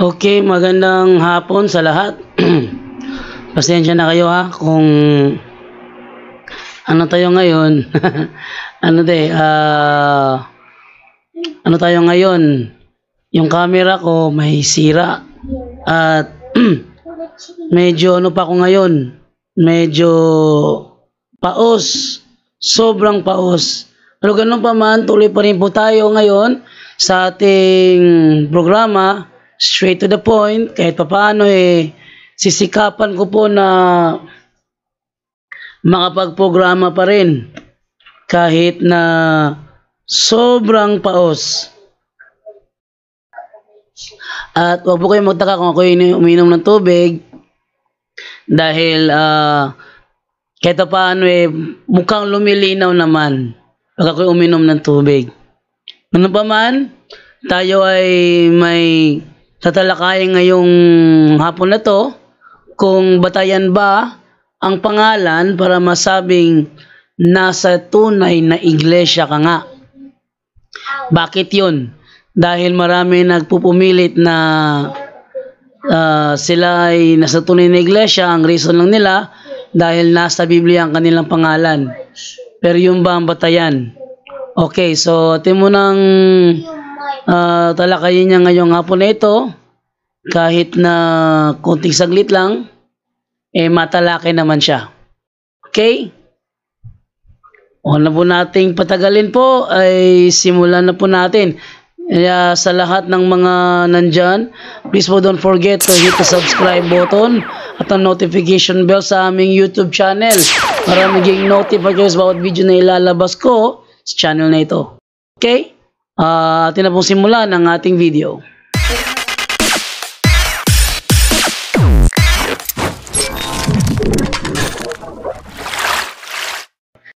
Okay, magandang hapon sa lahat. Pasensya na kayo ha kung ano tayo ngayon. ano de, uh, ano tayo ngayon? Yung camera ko may sira at medyo ano pa ako ngayon? Medyo paos. Sobrang paos. Pero ganun pa man, tuloy pa rin po tayo ngayon sa ating programa straight to the point, kahit paano eh, sisikapan ko po na makapagprograma pa rin kahit na sobrang paos. At wag po kayong magtaka kung ako uminom ng tubig dahil uh, kahit paano eh, mukhang lumilinaw naman pag ako uminom ng tubig. Ano pa man, tayo ay may tatalakayin ngayong hapon na to kung batayan ba ang pangalan para masabing nasa tunay na iglesia ka nga. Bakit yun? Dahil marami nagpupumilit na uh, sila ay nasa tunay na iglesia, ang reason lang nila dahil nasa Biblia ang kanilang pangalan. Pero yun ba ang batayan? Okay, so atin mo ng uh, talakayin niya ngayong hapon na ito kahit na konting saglit lang eh matalaki naman siya. Okay? una po nating patagalin po ay simulan na po natin. Kaya sa lahat ng mga nandyan, please po don't forget to hit the subscribe button at ang notification bell sa aming YouTube channel para maging notified kayo sa bawat video na ilalabas ko sa channel na ito. Okay? Uh, atin na pong simulan ang ating video.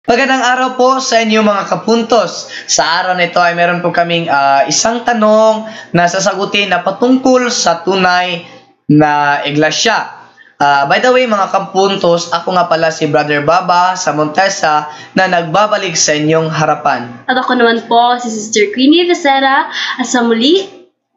Magandang araw po sa inyo mga kapuntos. Sa araw na ito ay meron po kaming uh, isang tanong na sasagutin na patungkol sa tunay na iglesia. Uh, by the way mga kampuntos, ako nga pala si Brother Baba sa Montesa na nagbabalik sa inyong harapan. At ako naman po si Sister Queenie Becerra at sa muli,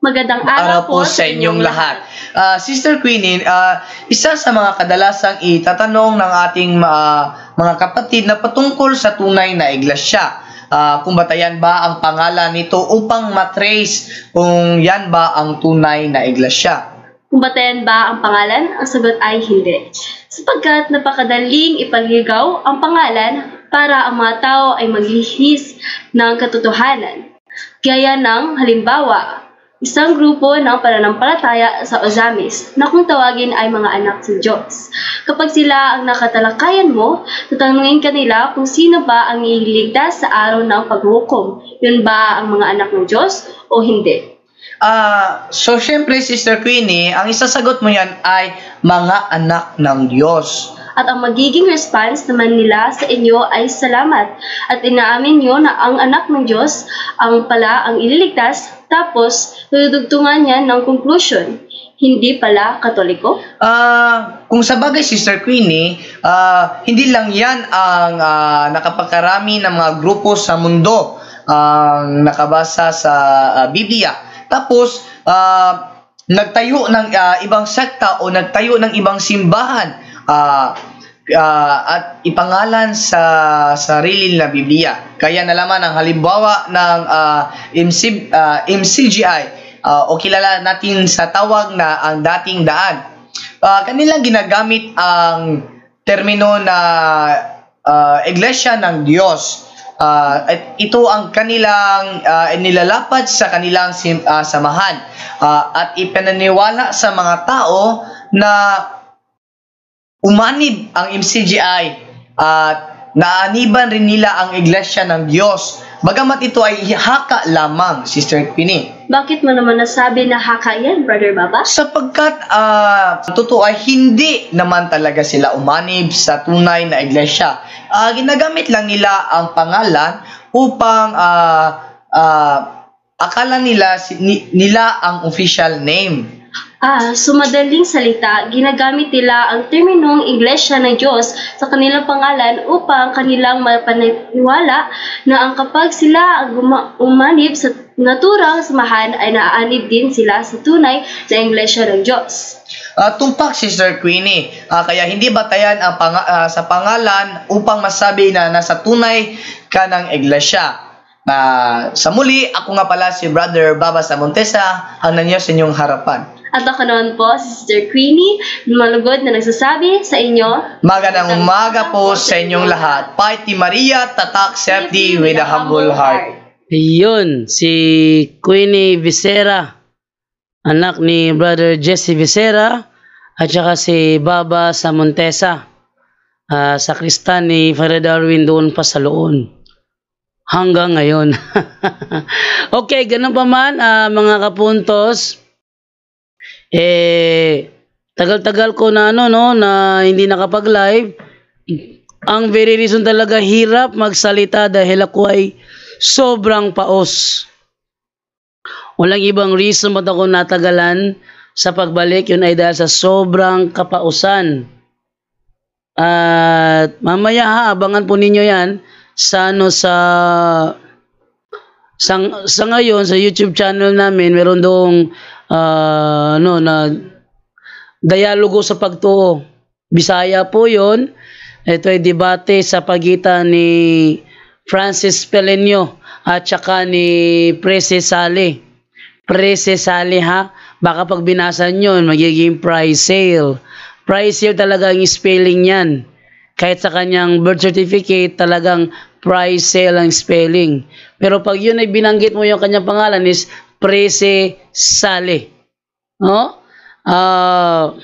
magandang araw, araw po sa inyong lahat. Uh, Sister Queenie, uh, isa sa mga kadalasang itatanong ng ating uh, mga kapatid na patungkol sa tunay na iglesia uh, kung batayan ba ang pangalan nito upang matrace kung yan ba ang tunay na iglesia. Kung batayan ba ang pangalan? Ang sagot ay hindi. Sapagkat napakadaling ipagligaw ang pangalan para ang mga tao ay maglihis ng katotohanan. Gaya ng halimbawa, isang grupo ng pananampalataya sa Ozamis na kung tawagin ay mga anak sa Diyos. Kapag sila ang nakatalakayan mo, tatanungin kanila kung sino ba ang iligtas sa araw ng paghukom. Yun ba ang mga anak ng Diyos o hindi? Uh, so, syempre, Sister Queenie, ang isasagot mo yan ay mga anak ng Diyos at ang magiging response naman nila sa inyo ay salamat. At inaamin nyo na ang anak ng Diyos ang pala ang ililigtas, tapos tutugtungan niya ng conclusion. Hindi pala katoliko? Uh, kung sa bagay, Sister Queenie, uh, hindi lang yan ang uh, nakapagkarami ng mga grupo sa mundo ang uh, nakabasa sa uh, Biblia tapos, uh, nagtayo ng uh, ibang sekta o nagtayo ng ibang simbahan uh, uh, at ipangalan sa sarili na Biblia. Kaya nalaman ang halimbawa ng uh, MC, uh, MCGI uh, o kilala natin sa tawag na ang dating daan. Uh, kanilang ginagamit ang termino na uh, Iglesia ng Diyos uh, ito ang kanilang uh, nilalapad sa kanilang sim, uh, samahan uh, at ipinaniwala sa mga tao na umanib ang MCGI at uh, naaniban rin nila ang iglesia ng Diyos Bagamat ito ay haka lamang, Sister Pini. Bakit mo naman nasabi na haka yan, Brother Baba? Sapagkat, uh, totoo ay hindi naman talaga sila umanib sa tunay na iglesia. Uh, ginagamit lang nila ang pangalan upang uh, uh, akala nila, si, ni, nila ang official name. Ah, sumadaling salita, ginagamit nila ang terminong Iglesia ng Diyos sa kanilang pangalan upang kanilang mapaniwala na ang kapag sila umanib sa naturang samahan ay naaanib din sila sa tunay na Iglesia ng Diyos. Uh, tumpak si Sir Queenie, uh, kaya hindi batayan ang pang- uh, ah, sa pangalan upang masabi na nasa tunay ka ng Iglesia. Na uh, sa muli, ako nga pala si Brother Baba Samontesa, ang nanyo sa inyong harapan. At ako naman po, Sister Queenie, malugod na nagsasabi sa inyo. Magandang umaga po sa inyong lahat. Paiti Maria, tatak safety with a humble heart. Iyon, si Queenie Visera, anak ni Brother Jesse Visera, at saka si Baba Samontesa, uh, sa kristan ni Father Darwin doon pa sa loon. Hanggang ngayon. okay, ganun pa man, uh, mga kapuntos, eh, tagal-tagal ko na ano, no, na hindi nakapag-live. Ang very reason talaga, hirap magsalita dahil ako ay sobrang paos. Walang ibang reason ba't ako natagalan sa pagbalik, yun ay dahil sa sobrang kapausan. At mamaya ha, abangan po ninyo yan sa ano sa sa, sa ngayon sa YouTube channel namin meron doong uh, ano, na dialogo sa pagtuo. Bisaya po yon. Ito ay debate sa pagitan ni Francis Pelenyo at saka ni Prese Sale. Prese Sale ha? Baka pag binasa nyo, magiging price sale. Price sale talaga ang spelling niyan. Kahit sa kanyang birth certificate, talagang price sale ang spelling. Pero pag yun ay binanggit mo yung kanyang pangalan is Prese Sale. No? Uh,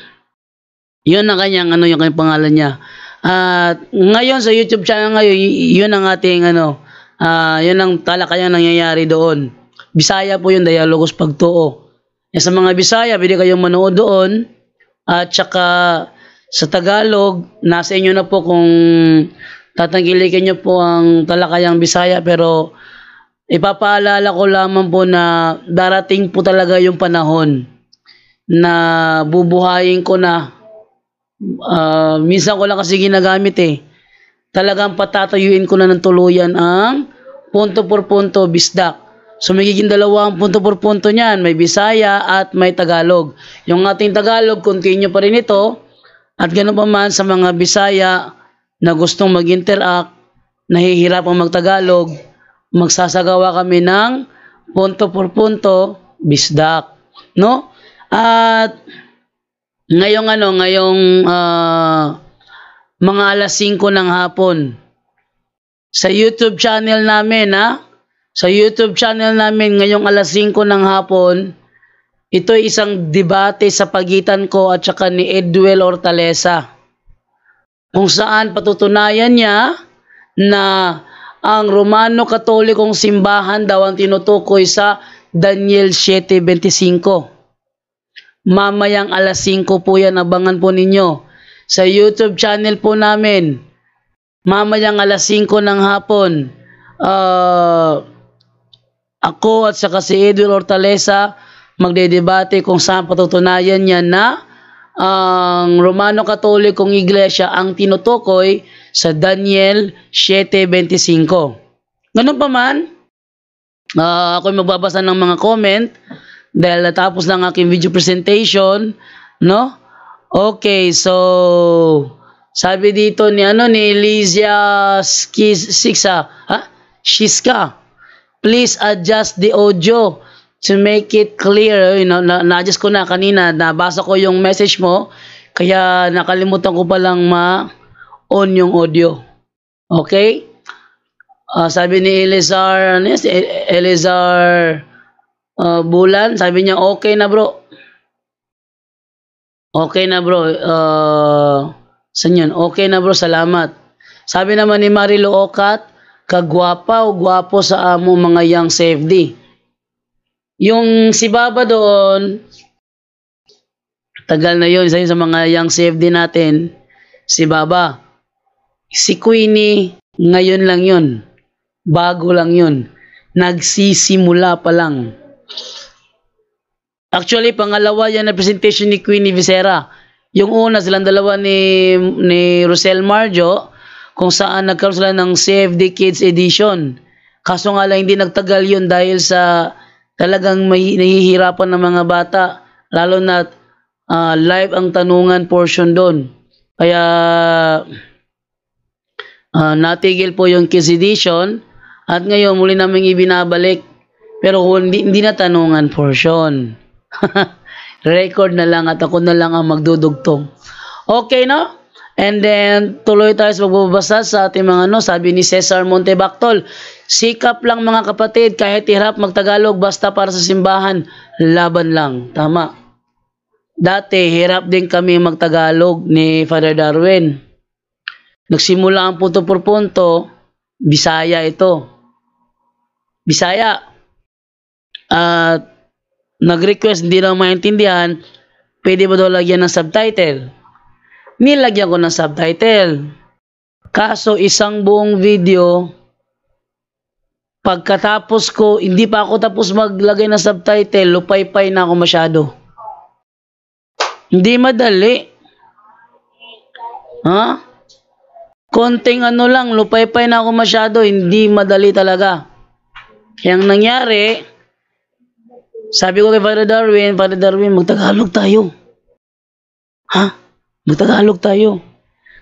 yun ang kanyang, ano yung kanyang pangalan niya. At uh, ngayon sa YouTube channel ngayon, yun ang ating ano, uh, yun ang talakayan nangyayari doon. Bisaya po yung Dialogos Pagtuo. E sa mga Bisaya, pwede kayong manood doon. At saka sa Tagalog, nasa inyo na po kung tatangkilikin nyo po ang talakayang Bisaya pero Ipapaalala ko lamang po na darating po talaga yung panahon na bubuhayin ko na. Uh, minsan ko lang kasi ginagamit eh. Talagang patatayuin ko na ng tuluyan ang punto por punto bisdak. So magiging dalawang punto por punto niyan, may Bisaya at may Tagalog. Yung ating Tagalog, continue pa rin ito. At ganun pa man sa mga Bisaya na gustong mag-interact, nahihirap ang mag-Tagalog, magsasagawa kami ng punto por punto bisdak, no? At ngayong ano, ngayong uh, mga alas 5 ng hapon sa YouTube channel namin, ha? Sa YouTube channel namin ngayong alas 5 ng hapon, ito ay isang debate sa pagitan ko at saka ni Edwell Ortalesa. Kung saan patutunayan niya na ang Romano-Katolikong simbahan daw ang tinutukoy sa Daniel 7.25. Mamayang alas 5 po yan, abangan po ninyo. Sa YouTube channel po namin, mamayang alas 5 ng hapon, uh, ako at saka si Edwin Ortalesa magdedebate kung saan patutunayan niya na ang Romano-Katolikong Iglesia ang tinutukoy sa Daniel 7.25. Ganun pa man, uh, ako'y magbabasa ng mga comment dahil natapos ng aking video presentation, no? Okay, so sabi dito ni ano ni Lizia Sixa, ha? Shiska. Please adjust the audio to make it clear. You know, na-adjust na ko na kanina, nabasa ko yung message mo, kaya nakalimutan ko palang ma on yung audio. Okay? Uh, sabi ni Elizar, ano yes, Elizar uh, Bulan, sabi niya, okay na bro. Okay na bro. Uh, saan yun? Okay na bro, salamat. Sabi naman ni Marilo Okat, kagwapa o gwapo sa amo mga young safety. Yung si Baba doon, tagal na yun, isa yun sa mga young safety natin, si Baba. Si Queenie, ngayon lang yun. Bago lang yun. Nagsisimula pa lang. Actually, pangalawa yan na presentation ni Queenie Visera. Yung una, silang dalawa ni, ni Rosel Marjo, kung saan nagkaroon sila ng Save the Kids Edition. Kaso nga lang, hindi nagtagal yun dahil sa talagang may, nahihirapan ng mga bata. Lalo na uh, ah, live ang tanungan portion doon. Kaya Uh, natigil po yung Kizidishon at ngayon muli namin ibinabalik pero hindi, hindi na tanungan portion. Record na lang at ako na lang ang magdudugtong. Okay no? And then, tuloy tayo sa pagbabasa sa ating mga ano, sabi ni Cesar Montebactol, Sikap lang mga kapatid, kahit hirap magtagalog, basta para sa simbahan, laban lang. Tama. Dati, hirap din kami magtagalog ni Father Darwin. Nagsimula ang punto por punto, Bisaya ito. Bisaya. At nag-request hindi na maintindihan, pwede ba daw lagyan ng subtitle? Nilagyan ko ng subtitle. Kaso isang buong video, pagkatapos ko, hindi pa ako tapos maglagay ng subtitle, lupay-pay na ako masyado. Hindi madali. Ha? Huh? konting ano lang, lupay-pay na ako masyado, hindi madali talaga. Yang nangyari, sabi ko kay Father Darwin, Father Darwin, magtagalog tayo. Ha? Magtagalog tayo.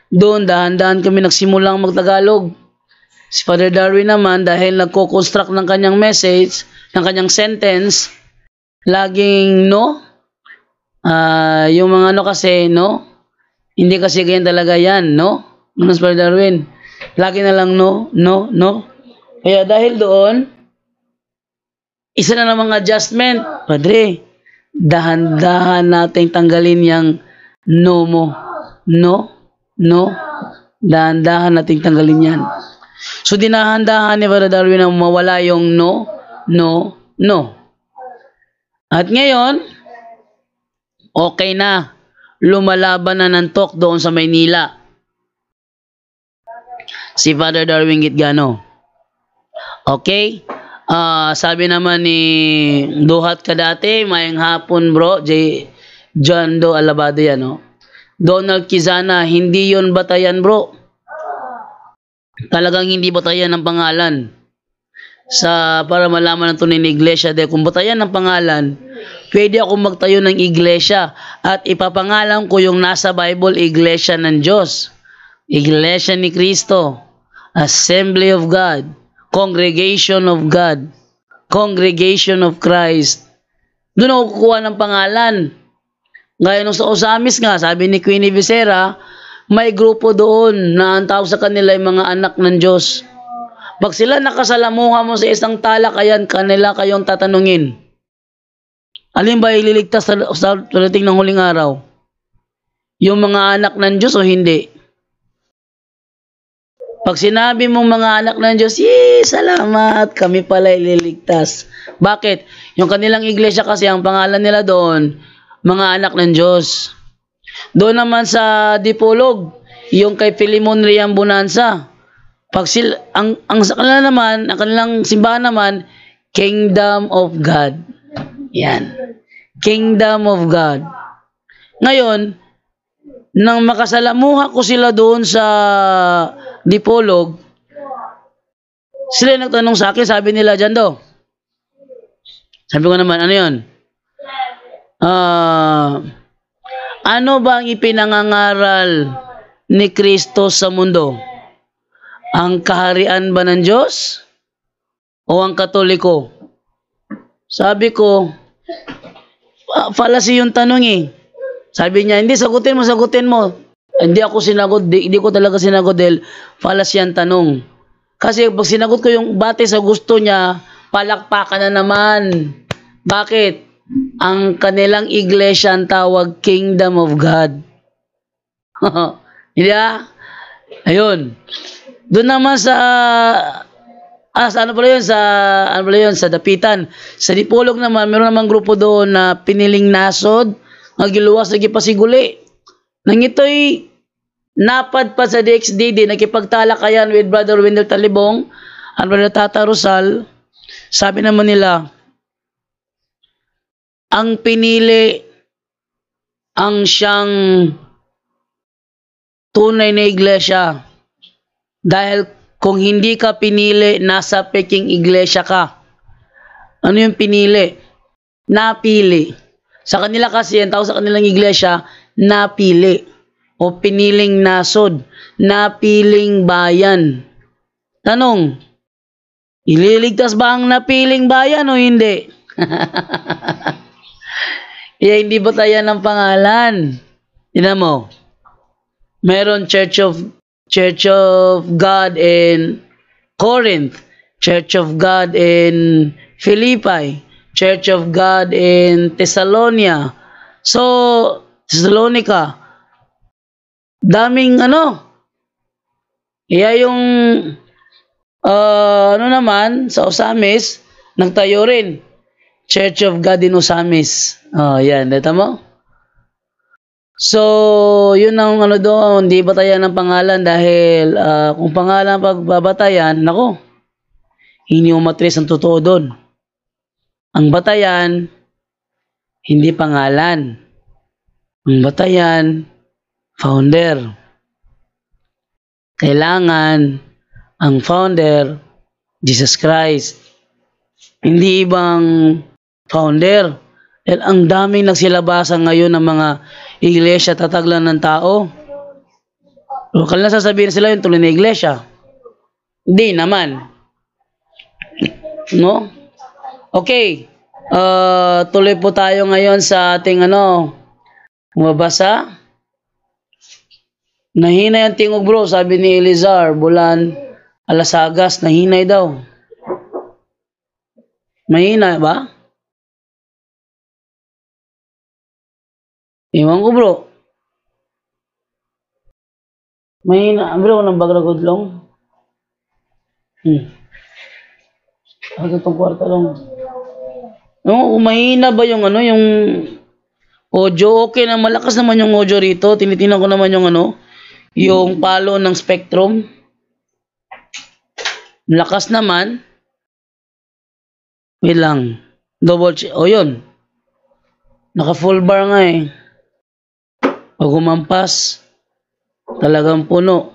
Doon, dahan-dahan kami nagsimulang magtagalog. Si Father Darwin naman, dahil nagko-construct ng kanyang message, ng kanyang sentence, laging no. Uh, yung mga ano kasi, no? Hindi kasi ganyan talaga yan, no? mas Brother Darwin. Lagi na lang no, no, no. Kaya dahil doon, isa na namang adjustment. Padre, dahan-dahan nating tanggalin yung no mo. No, no. Dahan-dahan nating tanggalin yan. So, dinahan-dahan ni Brother Darwin ang mawala yung no, no, no. At ngayon, okay na. Lumalaban na ng talk doon sa Maynila si Father Darwin Gitgano. Okay? Uh, sabi naman ni Duhat ka dati, mayang hapon bro, J. John Do Alabado yan, no? Donald Kizana, hindi yon batayan bro. Talagang hindi batayan ang pangalan. Sa, para malaman ito ni Iglesia, dahil kung batayan ang pangalan, pwede ako magtayo ng iglesia at ipapangalan ko yung nasa Bible, iglesia ng Diyos. Iglesia ni Cristo, Assembly of God, Congregation of God, Congregation of Christ. Doon ako kukuha ng pangalan. Ngayon sa Osamis nga, sabi ni Queenie Becerra, may grupo doon na ang tao sa kanila ay mga anak ng Diyos. Pag sila nakasalamuha mo sa isang talakayan, kanila kayong tatanungin. Alin ba ililigtas sa, sa, sa ng huling araw? Yung mga anak ng Diyos o hindi? Pag sinabi mong mga anak ng Diyos, yee, salamat, kami pala ililigtas. Bakit? Yung kanilang iglesia kasi, ang pangalan nila doon, mga anak ng Diyos. Doon naman sa Dipolog, yung kay Filimon Rian Bonanza. Pag sila, ang, ang sa kanila naman, ang kanilang simbahan naman, Kingdom of God. Yan. Kingdom of God. Ngayon, nang makasalamuha ko sila doon sa Dipolog, sila nagtanong sa akin, sabi nila dyan daw. Sabi ko naman, ano yun? Uh, ano ba ang ipinangangaral ni Kristo sa mundo? Ang kaharian ba ng Diyos? O ang katoliko? Sabi ko, ah, fallacy yung tanong eh. Sabi niya, hindi, sagutin mo, sagutin mo. Hindi ako sinagot, hindi ko talaga sinagot dahil falas yan tanong. Kasi pag sinagot ko yung bate sa gusto niya, palakpakan na naman. Bakit? Ang kanilang iglesia ang tawag Kingdom of God. hindi ah? Ayun. Doon naman sa ah, sa ano pala yun sa ano pala yun sa Dapitan. Sa Dipolog naman meron namang grupo doon na piniling nasod, nagiluwas, nagipasiguli. Nang ito'y Napad pa sa DXDD, nakipagtalakayan with Brother Wendell Talibong and Brother Tata Rosal. Sabi naman nila, ang pinili ang siyang tunay na iglesia. Dahil kung hindi ka pinili, nasa peking iglesia ka. Ano yung pinili? Napili. Sa kanila kasi, ang tao sa kanilang iglesia, napili o piniling nasod na piling bayan. Tanong, ililigtas ba ang napiling bayan o hindi? Kaya hindi ba tayo ng pangalan? Tinan mo, meron Church of Church of God in Corinth, Church of God in Philippi, Church of God in Thessalonia. So, Thessalonica, daming ano. Iya yung uh, ano naman sa Osamis nagtayo rin. Church of God in Osamis. Oh, yan. Dito mo? So, yun ang ano doon. Hindi batayan ng pangalan dahil uh, kung pangalan pagbabatayan, nako, hindi umatris ang totoo doon. Ang batayan, hindi pangalan. Ang batayan, founder. Kailangan ang founder, Jesus Christ. Hindi ibang founder. Dahil ang daming nagsilabasan ngayon ng mga iglesia tataglan ng tao. Lokal na sasabihin sila yung tuloy na iglesia. Hindi naman. No? Okay. Uh, tuloy po tayo ngayon sa ating ano, mabasa. Nahina yung tingog bro, sabi ni Elizar, bulan, alasagas, nahinay daw. Mahina ba? Iwan ko bro. Mahina bro, nang bagragod long. Hmm. Ano itong kwarta long? No, mahina ba yung ano, yung audio? Okay na, malakas naman yung audio rito. Tinitingnan ko naman yung ano yung palo ng spectrum. Lakas naman. Wait lang. Double check. O oh, yun. Naka full bar nga eh. Pag humampas, talagang puno.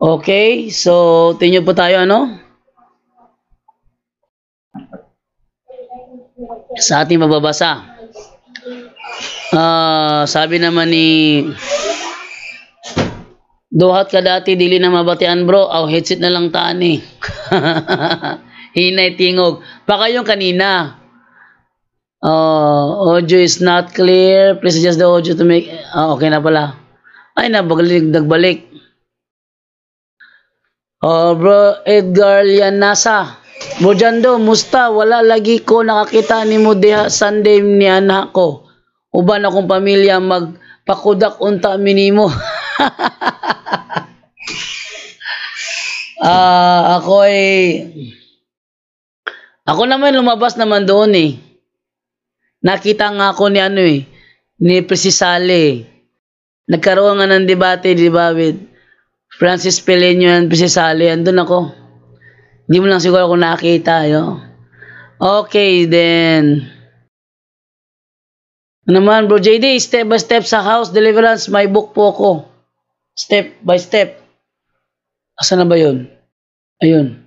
Okay, so tingnan po tayo ano? Sa ating mababasa. Uh, sabi naman ni Duhat ka dati dili na mabatian bro. Aw oh, headset na lang tani. Hinay tingog. Pa kayong kanina. Oh, audio is not clear. Please adjust the audio to make oh, okay na pala. Ay nabagalik nagbalik. Oh, bro Edgar Lianasa. Bro Jando, musta? Wala lagi ko nakakita ni mo diha Sunday ni anak ko uban akong pamilya magpakudak unta minimo. uh, ah, ako ay ako naman lumabas naman doon eh. Nakita nga ako ni ano eh, ni Presisale. Nagkaroon nga ng debate, di ba, with Francis Pelenio and Presisale. Andun ako. Hindi mo lang siguro ako nakita. Yo. Okay, then naman, ano Bro JD, step by step sa house deliverance, may book po ako. Step by step. Asa na ba yun? Ayun.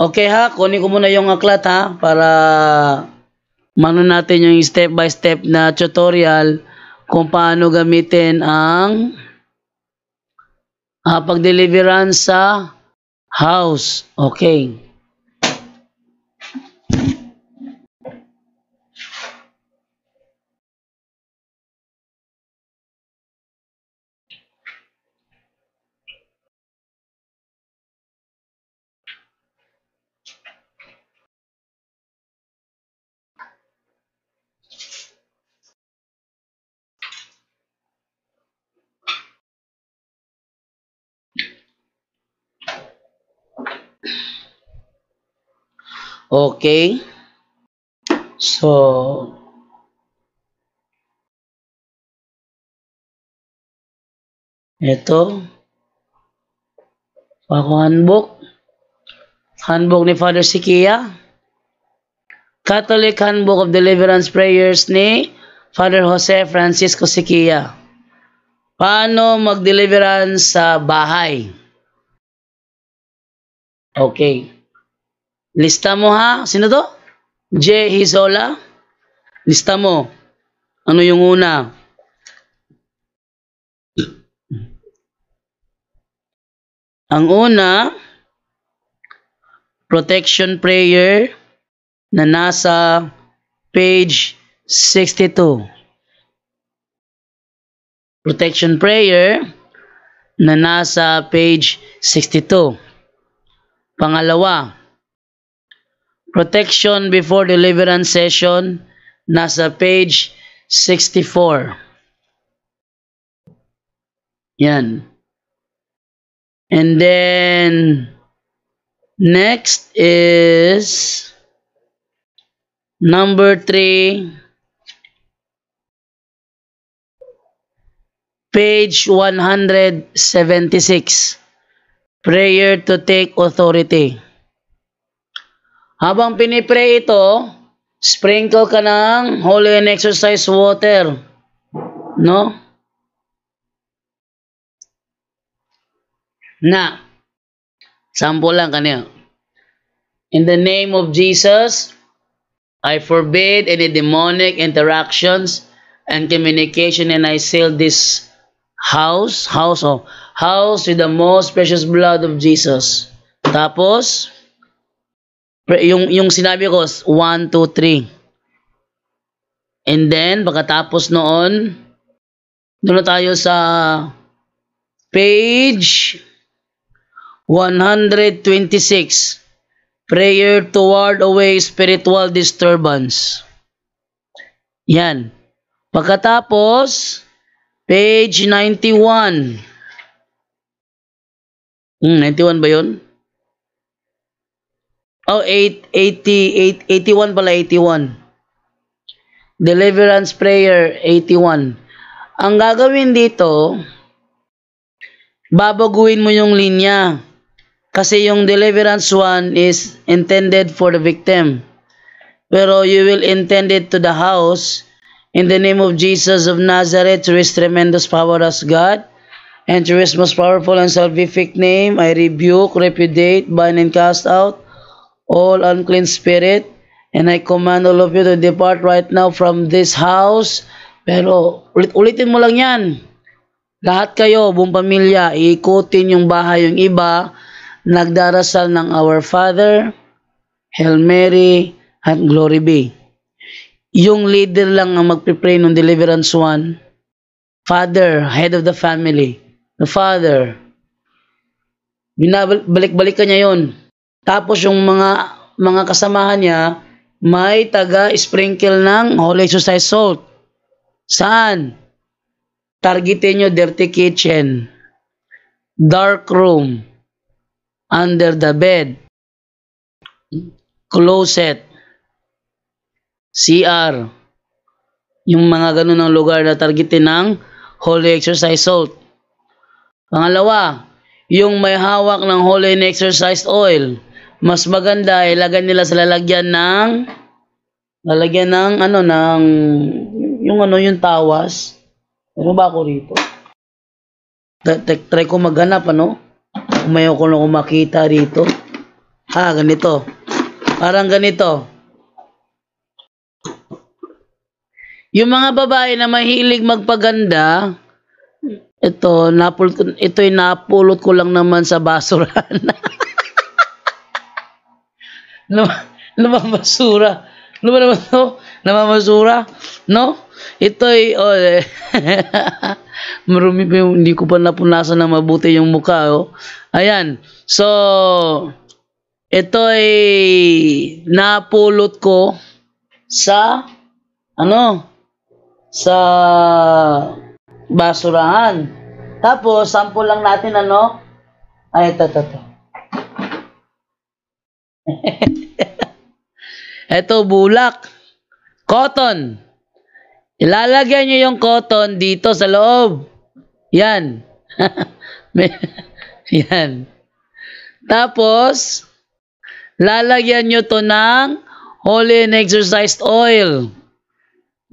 Okay ha, kunin ko muna yung aklat ha, para mano natin yung step by step na tutorial kung paano gamitin ang ah, pag-deliverance sa house. Okay. Okay? So, ito, ako handbook, handbook ni Father Sikia, Catholic Handbook of Deliverance Prayers ni Father Jose Francisco Sikia. Paano mag-deliverance sa bahay? Okay. Lista mo ha. Sino to? J. Hizola. Lista mo. Ano yung una? Ang una, protection prayer na nasa page 62. Protection prayer na nasa page 62. Pangalawa, Protection before deliverance session, nasa page 64. Yan. And then, next is number 3, page 176, prayer to take authority. Habang pinipray ito, sprinkle ka ng holy and exercise water. No? Na, sample lang kanina. In the name of Jesus, I forbid any demonic interactions and communication and I seal this house, house, of, oh, house with the most precious blood of Jesus. Tapos, yung, yung sinabi ko, 1, 2, 3. And then, pagkatapos noon, doon na tayo sa page 126. Prayer to ward away spiritual disturbance. Yan. Pagkatapos, page 91. Hmm, 91 ba yun? Oh, 8, 81 pala, 81. Deliverance prayer, 81. Ang gagawin dito, babaguhin mo yung linya. Kasi yung deliverance 1 is intended for the victim. Pero you will intend it to the house. In the name of Jesus of Nazareth, to his tremendous power as God, and to his most powerful and salvific name, I rebuke, repudiate, bind, and cast out all unclean spirit, and I command all of you to depart right now from this house. Pero ulit-ulitin mo lang yan. Lahat kayo, buong pamilya, ikutin yung bahay yung iba, nagdarasal ng Our Father, Hail Mary, at Glory be. Yung leader lang ang magpipray ng Deliverance one, Father, head of the family. The Father. Binabalik-balik ka niya yon tapos yung mga mga kasamahan niya may taga-sprinkle ng Holy Society Salt. Saan? Targetin nyo dirty kitchen, dark room, under the bed, closet, CR. Yung mga ganun ng lugar na targetin ng Holy Exercise Salt. Pangalawa, yung may hawak ng Holy Exercise Oil mas maganda ilagay eh, nila sa lalagyan ng lalagyan ng ano ng yung ano yung tawas. Ano ba ako rito? Try ko maghanap ano. Umayo ko na makita rito. ha ganito. Parang ganito. Yung mga babae na mahilig magpaganda, ito, napulot, ito'y napulot ko lang naman sa basurahan. Namamabasura. Ano ba naman to? Namamabasura? No? Ito ay, oh, eh. Marumi, hindi ko pa napunasan na mabuti yung mukha, oh. Ayan. So, ito ay napulot ko sa, ano, sa basurahan. Tapos, sample lang natin, ano? Ay, ito, ito, ito. Ito bulak. Cotton. Ilalagyan nyo yung cotton dito sa loob. Yan. Yan. Tapos, lalagyan nyo to ng holy and exercised oil.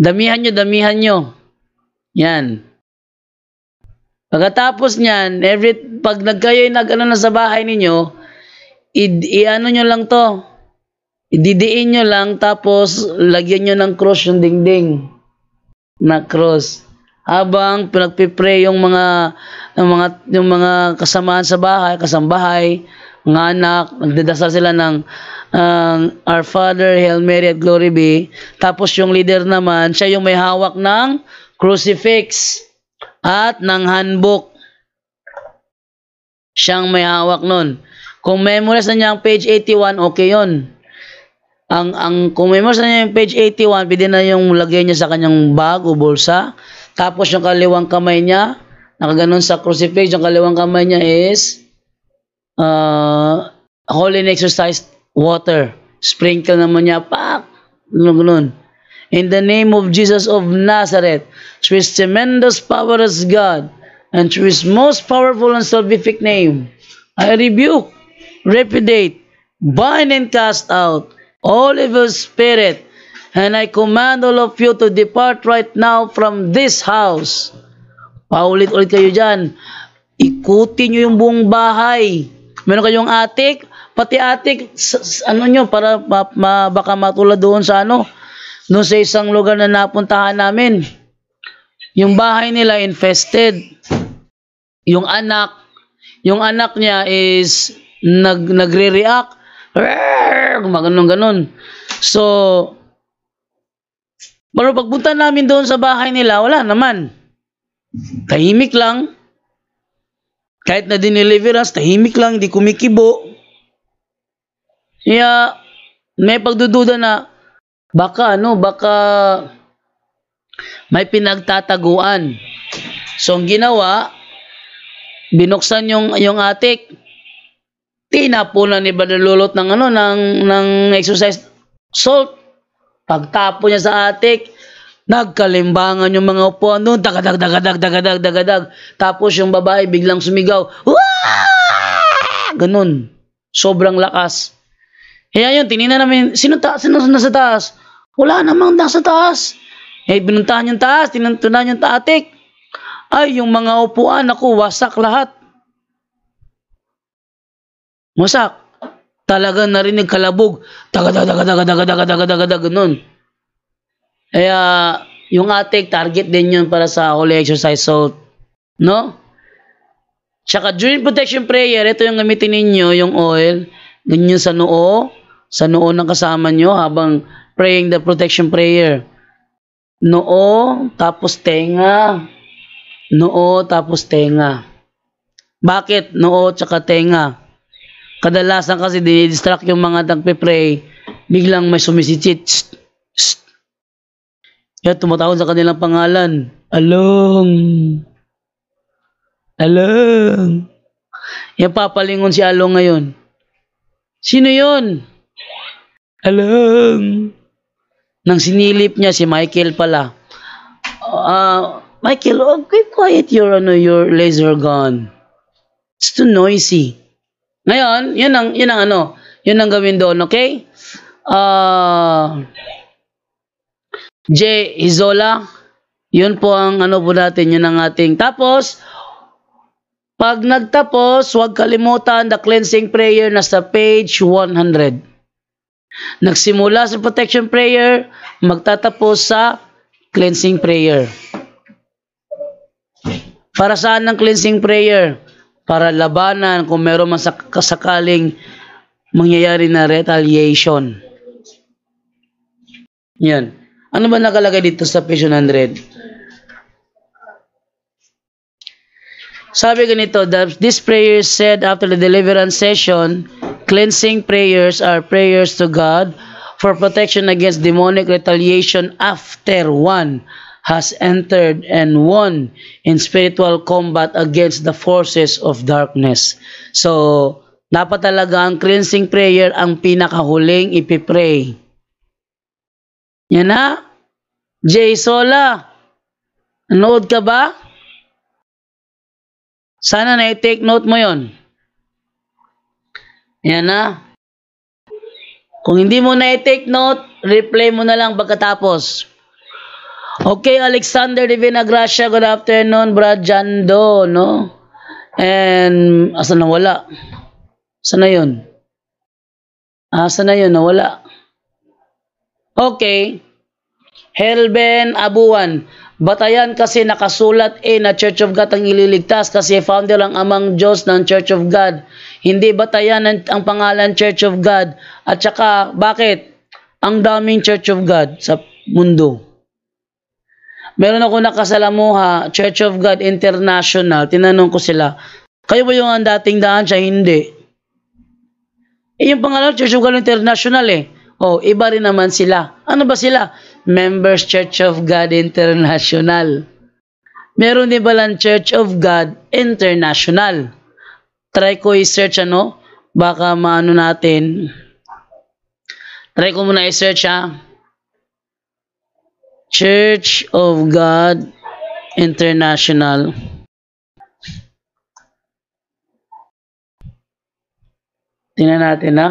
Damihan nyo, damihan nyo. Yan. Pagkatapos niyan, every, pag nagkayo nag, ano, na sa bahay ninyo, i, i ano nyo lang to, Ididiin nyo lang tapos lagyan nyo ng cross yung dingding na cross. Habang pinagpipray yung mga yung mga yung mga kasamaan sa bahay, kasambahay, mga anak, nagdadasal sila ng uh, Our Father, Hail Mary at Glory be. Tapos yung leader naman, siya yung may hawak ng crucifix at ng handbook. Siyang may hawak nun. Kung memorize na niya ang page 81, okay yon ang ang kung may na niya yung page 81, pwede na yung lagay niya sa kanyang bag o bulsa. Tapos yung kaliwang kamay niya, nakaganon sa crucifix, yung kaliwang kamay niya is uh, holy and exercise water. Sprinkle naman niya, pak! Ganun, In the name of Jesus of Nazareth, through His tremendous power as God, and through His most powerful and salvific name, I rebuke, repudiate, bind and cast out all spirit, and I command all of you to depart right now from this house. Paulit-ulit kayo dyan. Ikutin nyo yung buong bahay. Meron kayong atik, pati atik, ano nyo, para ma, ma, baka matulad doon sa ano, doon sa isang lugar na napuntahan namin. Yung bahay nila infested. Yung anak, yung anak niya is nag, nagre-react gumaganon ganon. So, pero pagpunta namin doon sa bahay nila, wala naman. Tahimik lang. Kahit na dineliverance, tahimik lang, hindi kumikibo. Kaya, may pagdududa na, baka ano, baka may pinagtataguan. So, ang ginawa, binuksan yung, yung attic, Tinapunan ni Badalulot ng ano ng ng exercise salt. Pagtapo niya sa attic nagkalimbangan yung mga upuan doon, dagadag, dagadag, dagadag, dagadag. Tapos yung babae biglang sumigaw, Wah! Ganun. Sobrang lakas. Kaya yun, tinina namin, sino, ta sino nasa taas? Wala namang nasa taas. Eh, binuntahan yung taas, tinuntunan yung attic Ay, yung mga upuan, ako, wasak lahat. Wasak. Talaga narinig kalabog. Taga taga taga taga taga taga taga taga taga ganun. Kaya yung atik target din yun para sa holy exercise salt. No? Tsaka during protection prayer, ito yung gamitin ninyo, yung oil, ganyan sa noo, sa noo ng kasama nyo habang praying the protection prayer. Noo, tapos tenga. Noo, tapos tenga. Bakit? Noo, tsaka tenga. Kadalasan kasi dinidistract yung mga nagpe-pray, biglang may sumisichit. Shh, shh. tumatawag sa kanilang pangalan. Along. Along. Yan papalingon si Along ngayon. Sino yon? Along. Nang sinilip niya si Michael pala. Uh, Michael, okay, quiet your, ano, your laser gun. It's too noisy. Ngayon, yun ang, yun ang ano, yun ang gawin doon, okay? Uh, J. Izola, yun po ang ano po natin, yun ang ating. Tapos, pag nagtapos, huwag kalimutan the cleansing prayer na sa page 100. Nagsimula sa protection prayer, magtatapos sa cleansing prayer. Para saan ang cleansing prayer? para labanan kung meron man kasakaling mangyayari na retaliation. Yan. Ano ba nakalagay dito sa page 100? Sabi ganito, this prayers said after the deliverance session, cleansing prayers are prayers to God for protection against demonic retaliation after one has entered and won in spiritual combat against the forces of darkness. So, dapat talaga ang cleansing prayer ang pinakahuling ipipray. Yan na. Jay Sola, nanood ka ba? Sana na-take note mo yon. Yan na. Kung hindi mo na-take note, replay mo na lang pagkatapos. Okay, Alexander de Vinagracia, good afternoon, Brad Jando, no? And, asa na wala? Asa na yun? Asa na yun? Nawala. Okay. Helben Abuan. Batayan kasi nakasulat eh na Church of God ang ililigtas kasi founder ang amang Diyos ng Church of God. Hindi batayan ang, ang pangalan Church of God. At saka, bakit? Ang daming Church of God sa mundo. Meron ako nakasalamuha, Church of God International, tinanong ko sila, kayo ba yung ang dating daan siya? Hindi. Eh, yung pangalan, Church of God International eh. Oh, iba rin naman sila. Ano ba sila? Members Church of God International. Meron din balang Church of God International. Try ko i-search ano, baka maano natin. Try ko muna i-search ha. Church of God International. Tingnan natin na.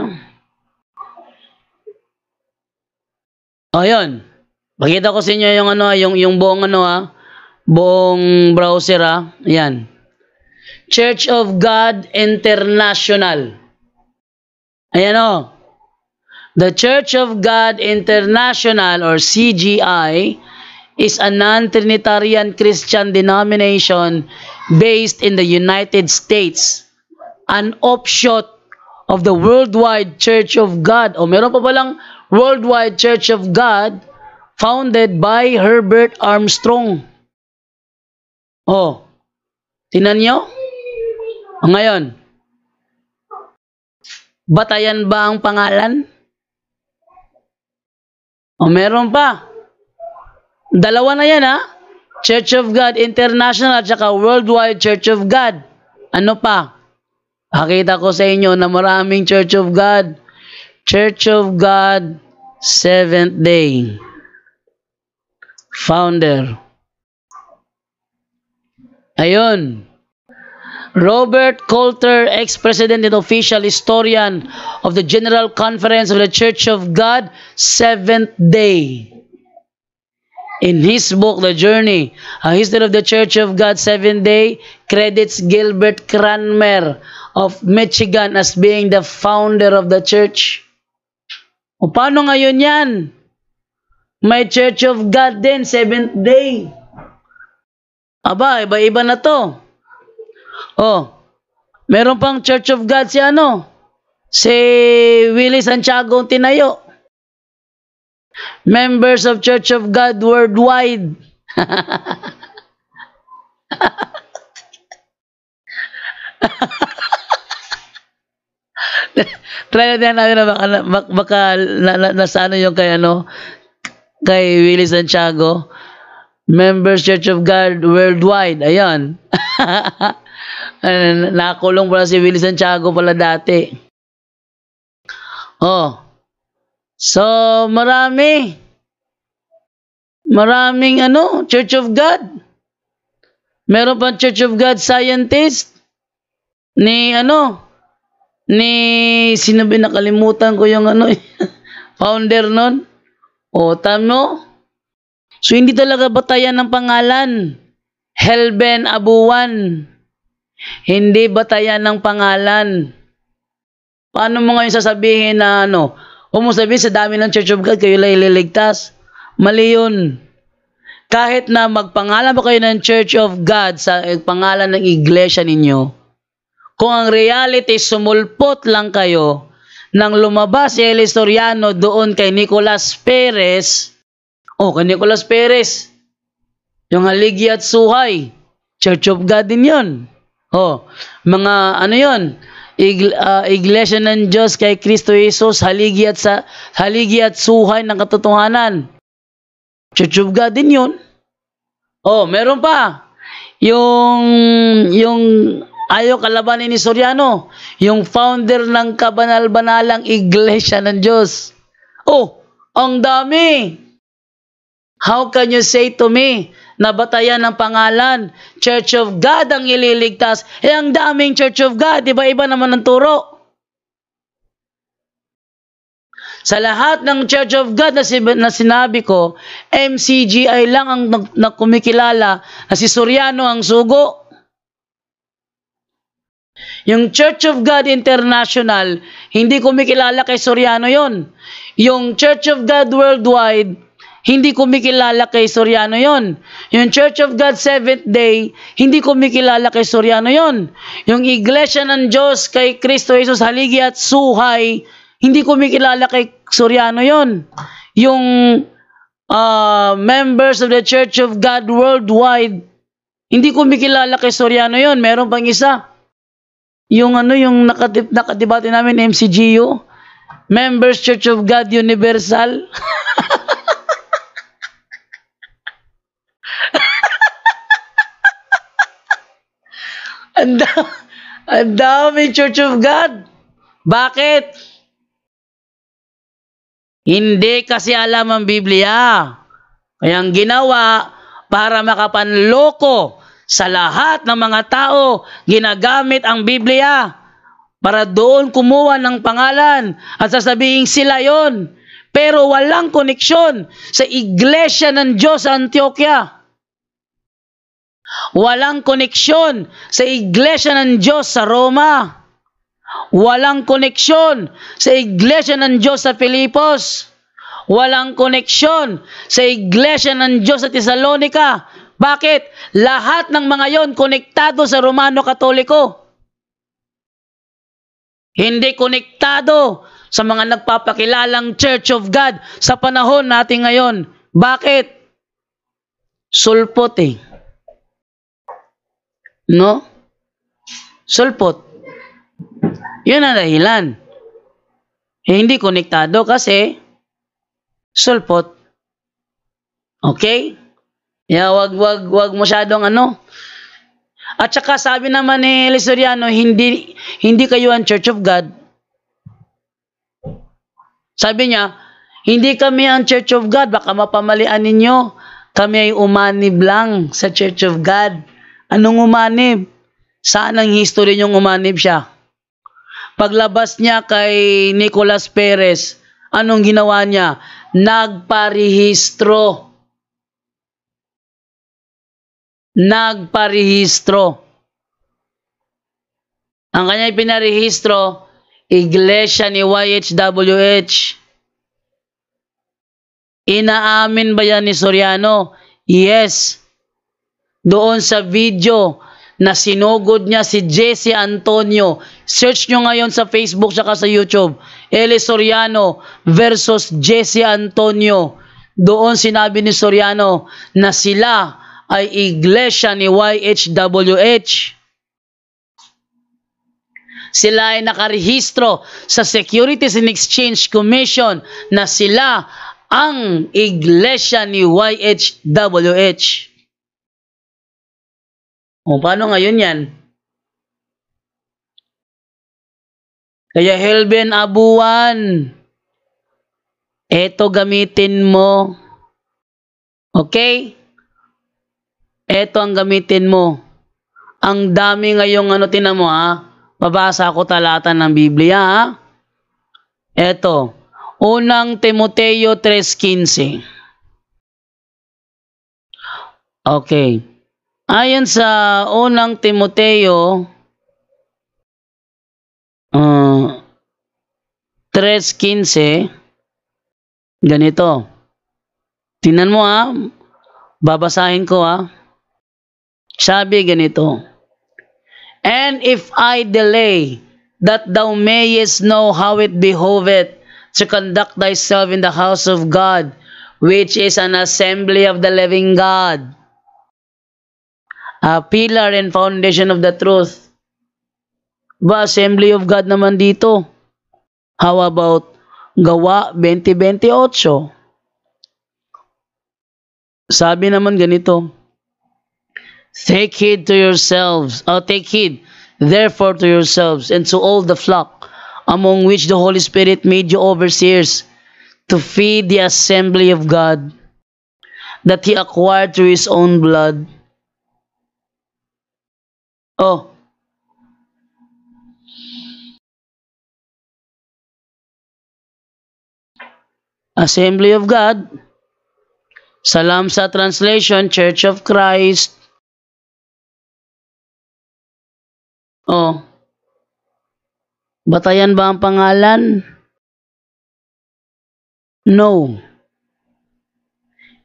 O, yun. Pakita ko sa inyo yung ano, yung, yung buong ano ha. Buong browser ha. Yan. Church of God International. Ayan o. The Church of God International or CGI is a non-Trinitarian Christian denomination based in the United States, an offshoot of the Worldwide Church of God. O meron pa palang Worldwide Church of God founded by Herbert Armstrong. O, tinan nyo? O, ngayon, Batayan ba ang pangalan? O oh, meron pa. Dalawa na yan ha. Church of God International at saka Worldwide Church of God. Ano pa? Pakita ko sa inyo na maraming Church of God. Church of God, Seventh Day. Founder. Ayun. Robert Coulter, ex-president and official historian of the General Conference of the Church of God, Seventh Day. In his book, The Journey, A History of the Church of God, Seventh Day, credits Gilbert Cranmer of Michigan as being the founder of the church. O paano ngayon yan? May Church of God din, Seventh Day. Aba, iba-iba na to. Oh, meron pang Church of God si ano? Si Willie Santiago Tinayo. Members of Church of God worldwide. Try din namin na baka, baka na, na, nasa ano yung kay ano, kay Willie Santiago. Members Church of God worldwide. Ayan. Uh, eh, nakulong pala si Willie Santiago pala dati. Oh. So, marami. Maraming ano, Church of God. Meron pang Church of God scientist ni ano, ni sino ba nakalimutan ko yung ano founder noon. o oh, tamo so hindi talaga batayan ng pangalan Helben Abuwan hindi batayan ng pangalan. Paano mo ngayon sasabihin na ano, o sabihin sa dami ng Church of God, kayo lang ililigtas? Mali yun. Kahit na magpangalan pa kayo ng Church of God sa eh, pangalan ng iglesia ninyo, kung ang reality sumulpot lang kayo, nang lumabas si Elisoriano doon kay Nicolas Perez, oh, kay Nicolas Perez, yung haligi at suhay, Church of God din yun. Oh, mga ano 'yon? Ig, uh, ah, iglesia ng Diyos kay Kristo Jesus, haligi at sa haligi at suhay ng katotohanan. Chuchubga din 'yon. Oh, meron pa. Yung yung ayaw kalabanin ni Soriano, yung founder ng kabanal-banalang iglesia ng Diyos. Oh, ang dami. How can you say to me nabatayan ng pangalan. Church of God ang ililigtas. Eh, ang daming Church of God, iba-iba naman ang turo. Sa lahat ng Church of God na, sin- na sinabi ko, MCGI lang ang nag- na kumikilala na si Soriano ang sugo. Yung Church of God International, hindi kumikilala kay Suryano yon. Yung Church of God Worldwide, hindi ko kumikilala kay Soriano yon. Yung Church of God Seventh Day, hindi ko kumikilala kay Soriano yon. Yung Iglesia ng Diyos kay Kristo Jesus Haligi at Suhay, hindi ko kumikilala kay Soriano yon. Yung uh, members of the Church of God worldwide, hindi ko kumikilala kay Soriano yon. Meron pang isa. Yung ano, yung nakadib nakadibate namin, MCGU, Members Church of God Universal. Ang dami, dami Church of God. Bakit? Hindi kasi alam ang Biblia. Kaya ang ginawa para makapanloko sa lahat ng mga tao, ginagamit ang Biblia para doon kumuha ng pangalan at sasabihin sila yon pero walang koneksyon sa iglesia ng Diyos sa Antioquia. Walang koneksyon sa Iglesia ng Diyos sa Roma. Walang koneksyon sa Iglesia ng Diyos sa Filipos. Walang koneksyon sa Iglesia ng Diyos sa Tesalonica. Bakit? Lahat ng mga yon konektado sa Romano-Katoliko. Hindi konektado sa mga nagpapakilalang Church of God sa panahon natin ngayon. Bakit? Sulpot eh. No? Sulpot. Yun ang dahilan. Eh, hindi konektado kasi sulpot. Okay? Yeah, wag wag wag masyadong ano. At saka sabi naman ni Lisoriano, hindi hindi kayo ang Church of God. Sabi niya, hindi kami ang Church of God, baka mapamalian ninyo. Kami ay umanib lang sa Church of God. Anong umanib? Saan ang history niyong umanib siya? Paglabas niya kay Nicolas Perez, anong ginawa niya? Nagparehistro. Nagparehistro. Ang kanya ipinarehistro, Iglesia ni YHWH. Inaamin ba yan ni Soriano? Yes doon sa video na sinugod niya si Jesse Antonio. Search nyo ngayon sa Facebook saka sa YouTube. Eli Soriano versus Jesse Antonio. Doon sinabi ni Soriano na sila ay iglesia ni YHWH. Sila ay nakarehistro sa Securities and Exchange Commission na sila ang iglesia ni YHWH. O paano ngayon yan? Kaya Helben Abuan, eto gamitin mo. Okay? Eto ang gamitin mo. Ang dami ngayong ano, tinan mo ha? Mabasa ko talata ng Biblia ha? Eto. Unang Timoteo 3.15 Okay. Ayon sa unang Timoteo uh, ah, 3.15, ganito. Tinan mo ha, ah. babasahin ko ha. Ah. Sabi ganito, And if I delay, that thou mayest know how it behoveth to conduct thyself in the house of God, which is an assembly of the living God uh, pillar and foundation of the truth. Ba, Assembly of God naman dito. How about Gawa 2028? Sabi naman ganito, Take heed to yourselves, or take heed, therefore to yourselves, and to all the flock, among which the Holy Spirit made you overseers, to feed the assembly of God, that he acquired through his own blood. Oh. Assembly of God, Salam sa Translation, Church of Christ. Oh. Batayan ba ang pangalan? No.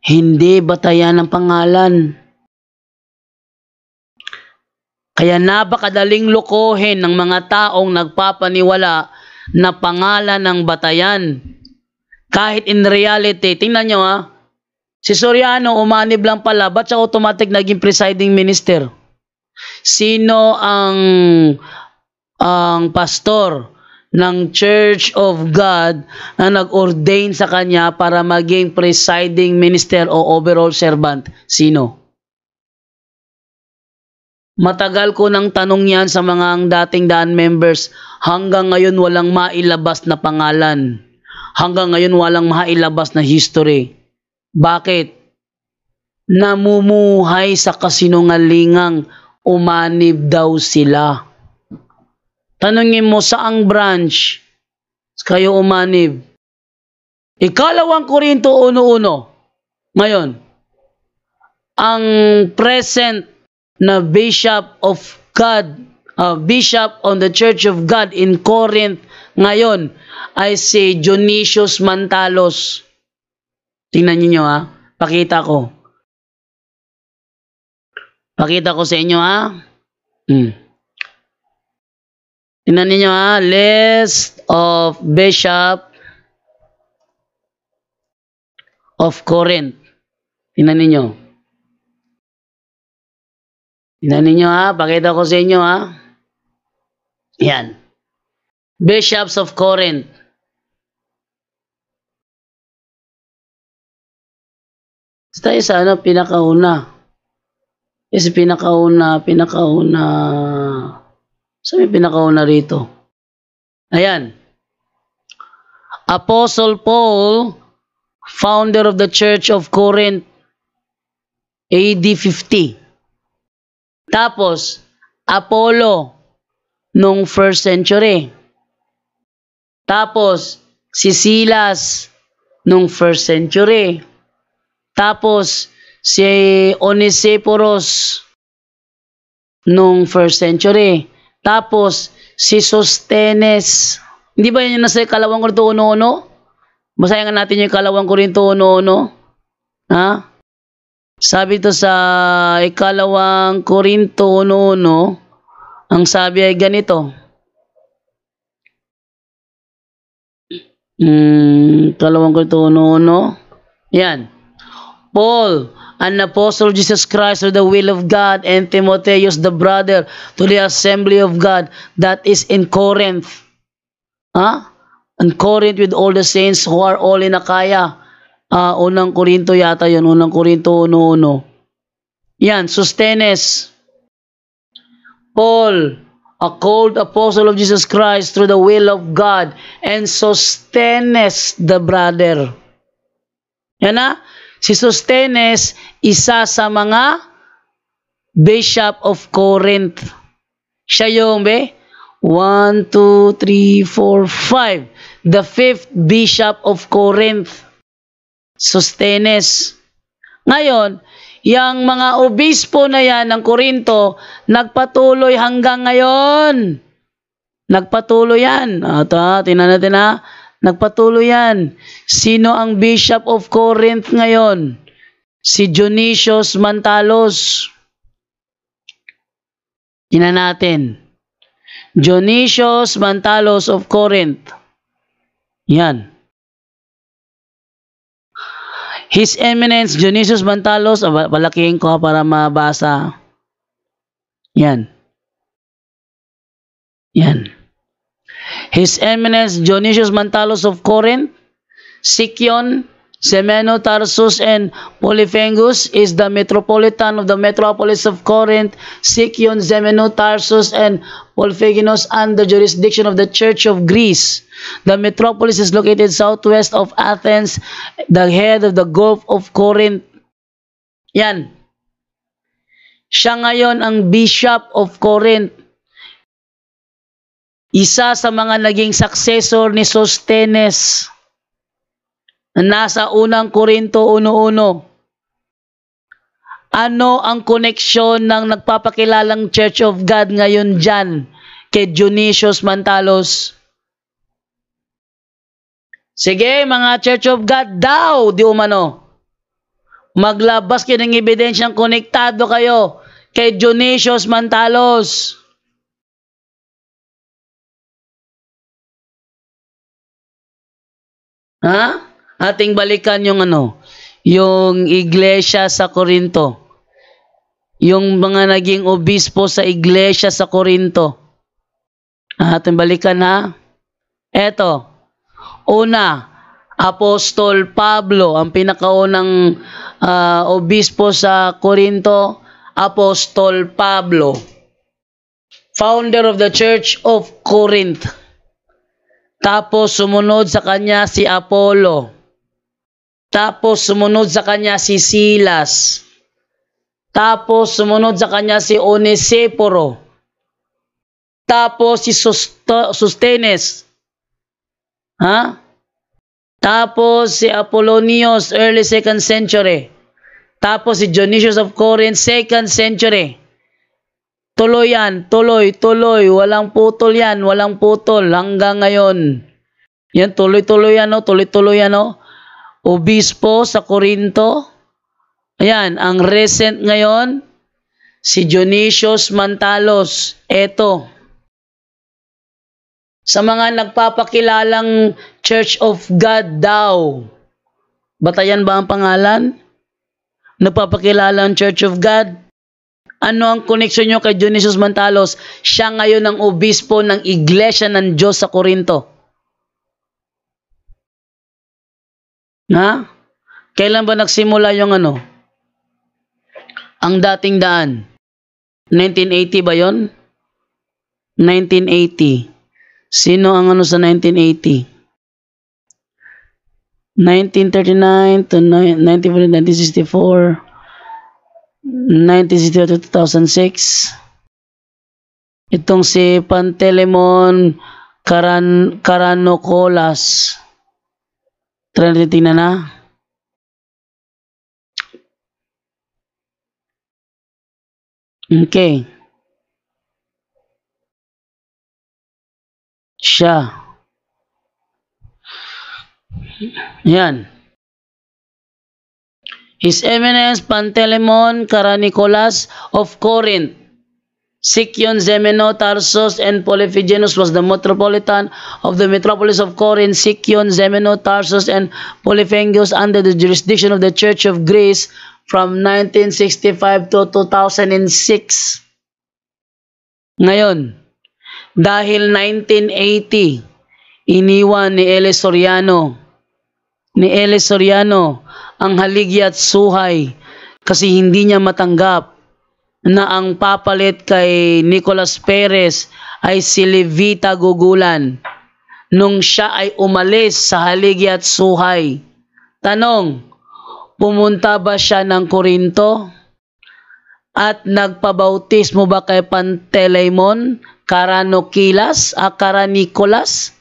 Hindi batayan ang pangalan. Kaya napakadaling lokohin ng mga taong nagpapaniwala na pangalan ng batayan. Kahit in reality, tingnan nyo ha, si Soriano umanib lang pala, ba't siya automatic naging presiding minister? Sino ang ang pastor ng Church of God na nag-ordain sa kanya para maging presiding minister o overall servant? Sino? Matagal ko nang tanong yan sa mga ang dating daan members. Hanggang ngayon walang mailabas na pangalan. Hanggang ngayon walang mailabas na history. Bakit? Namumuhay sa kasinungalingang umanib daw sila. Tanungin mo sa ang branch kayo umanib. Ikalawang Korinto 1.1 Ngayon, ang present na bishop of God, uh, bishop on the Church of God in Corinth ngayon ay si Dionysius Mantalos. Tingnan niyo ha, pakita ko. Pakita ko sa inyo ha. Hmm. Tingnan niyo ha, list of bishop of Corinth. Tingnan niyo. Tingnan ninyo ha, pakita ko sa inyo ha. Yan. Bishops of Corinth. Tayo sa ano, pinakauna. Kasi pinakauna, pinakauna. Sabi pinakauna rito. Ayan. Apostle Paul, founder of the Church of Corinth, AD 50. Tapos, Apollo nung first century. Tapos, si Silas nung first century. Tapos, si Onesiphorus nung first century. Tapos, si Sostenes. Hindi ba yun yung nasa kalawang ko rin uno-uno? natin yung kalawang ko uno-uno. Ha? Sabi to sa ikalawang Korinto 1.1, ang sabi ay ganito. Hmm, ikalawang Korinto 1.1, yan. Paul, an apostle Jesus Christ through the will of God, and Timotheus the brother to the assembly of God that is in Corinth. Huh? Ah? In Corinth with all the saints who are all in Achaia uh, unang Korinto yata yun, unang Korinto 1.1. Yan, Sustenes. Paul, a called apostle of Jesus Christ through the will of God, and Sostenes the brother. Yan na, si Sostenes, isa sa mga Bishop of Corinth. Siya yung, be? 1, 2, 3, 4, 5. The fifth Bishop of Corinth. Sostenes. Ngayon, yang mga obispo na yan ng Korinto, nagpatuloy hanggang ngayon. Nagpatuloy yan. Ah, ito, ah, tingnan natin ha. Ah. Nagpatuloy yan. Sino ang Bishop of Corinth ngayon? Si Dionysius Mantalos. Tingnan natin. Dionysius Mantalos of Corinth. Yan. His Eminence Dionysius Bantalos, palakihin ko para mabasa. Yan. Yan. His Eminence Dionysius Mantalos of Corinth, Sikion, Semeno, Tarsus, and Polyphengus is the metropolitan of the metropolis of Corinth, Sicyon, Semeno, Tarsus, and Polyphengus under the jurisdiction of the Church of Greece. The metropolis is located southwest of Athens, the head of the Gulf of Corinth. Yan. Siya ngayon ang Bishop of Corinth. Isa sa mga naging successor ni Sostenes. Nasa unang Korinto 1.1. Ano ang koneksyon ng nagpapakilalang Church of God ngayon dyan kay Dionysius Mantalos? Sige, mga Church of God daw, di umano. Maglabas kayo ng ebidensyang konektado kayo kay Dionysius Mantalos. Ha? Huh? ating balikan yung ano, yung iglesia sa Korinto. Yung mga naging obispo sa iglesia sa Korinto. Ating balikan ha. Eto. Una, Apostol Pablo, ang pinakaunang uh, obispo sa Korinto, Apostol Pablo, founder of the Church of Corinth. Tapos sumunod sa kanya si Apollo. Tapos sumunod sa kanya si Silas. Tapos sumunod sa kanya si Oneseporo. Tapos si Susto Sustenes. Ha? Tapos si Apollonius, early 2nd century. Tapos si Dionysius of Corinth, 2nd century. Tuloy yan, tuloy, tuloy. Walang putol yan, walang putol hanggang ngayon. Yan, tuloy-tuloy yan, no? Oh, tuloy-tuloy yan. No? Oh obispo sa Korinto. Ayan, ang recent ngayon, si Dionysius Mantalos. Eto. Sa mga nagpapakilalang Church of God daw. Batayan ba ang pangalan? Nagpapakilalang Church of God? Ano ang connection nyo kay Dionysius Mantalos? Siya ngayon ang obispo ng Iglesia ng Diyos sa Korinto. Ha? Kailan ba nagsimula yung ano? Ang dating daan? 1980 ba yon? 1980. Sino ang ano sa 1980? 1939 to 1940, 1964, 1960 to 2006. Itong si Pantelemon Karan Karanokolas. Karanokolas. Tara natin tingnan na. Ah. Okay. Siya. Yan. His Eminence Pantelemon Karanikolas of Corinth Sicyon, Zemeno, Tarsus, and Polyphegenus was the metropolitan of the metropolis of Corinth. Sicyon, Zemeno, Tarsus, and Polyphegenus under the jurisdiction of the Church of Greece from 1965 to 2006. Ngayon, dahil 1980, iniwan ni Ele Soriano, ni Ele Soriano ang haligi at suhay kasi hindi niya matanggap na ang papalit kay Nicolas Perez ay si Levita Gugulan nung siya ay umalis sa haligi at suhay. Tanong, pumunta ba siya ng Korinto? At nagpabautismo ba kay Panteleimon, Karanokilas, Akara Nicolas?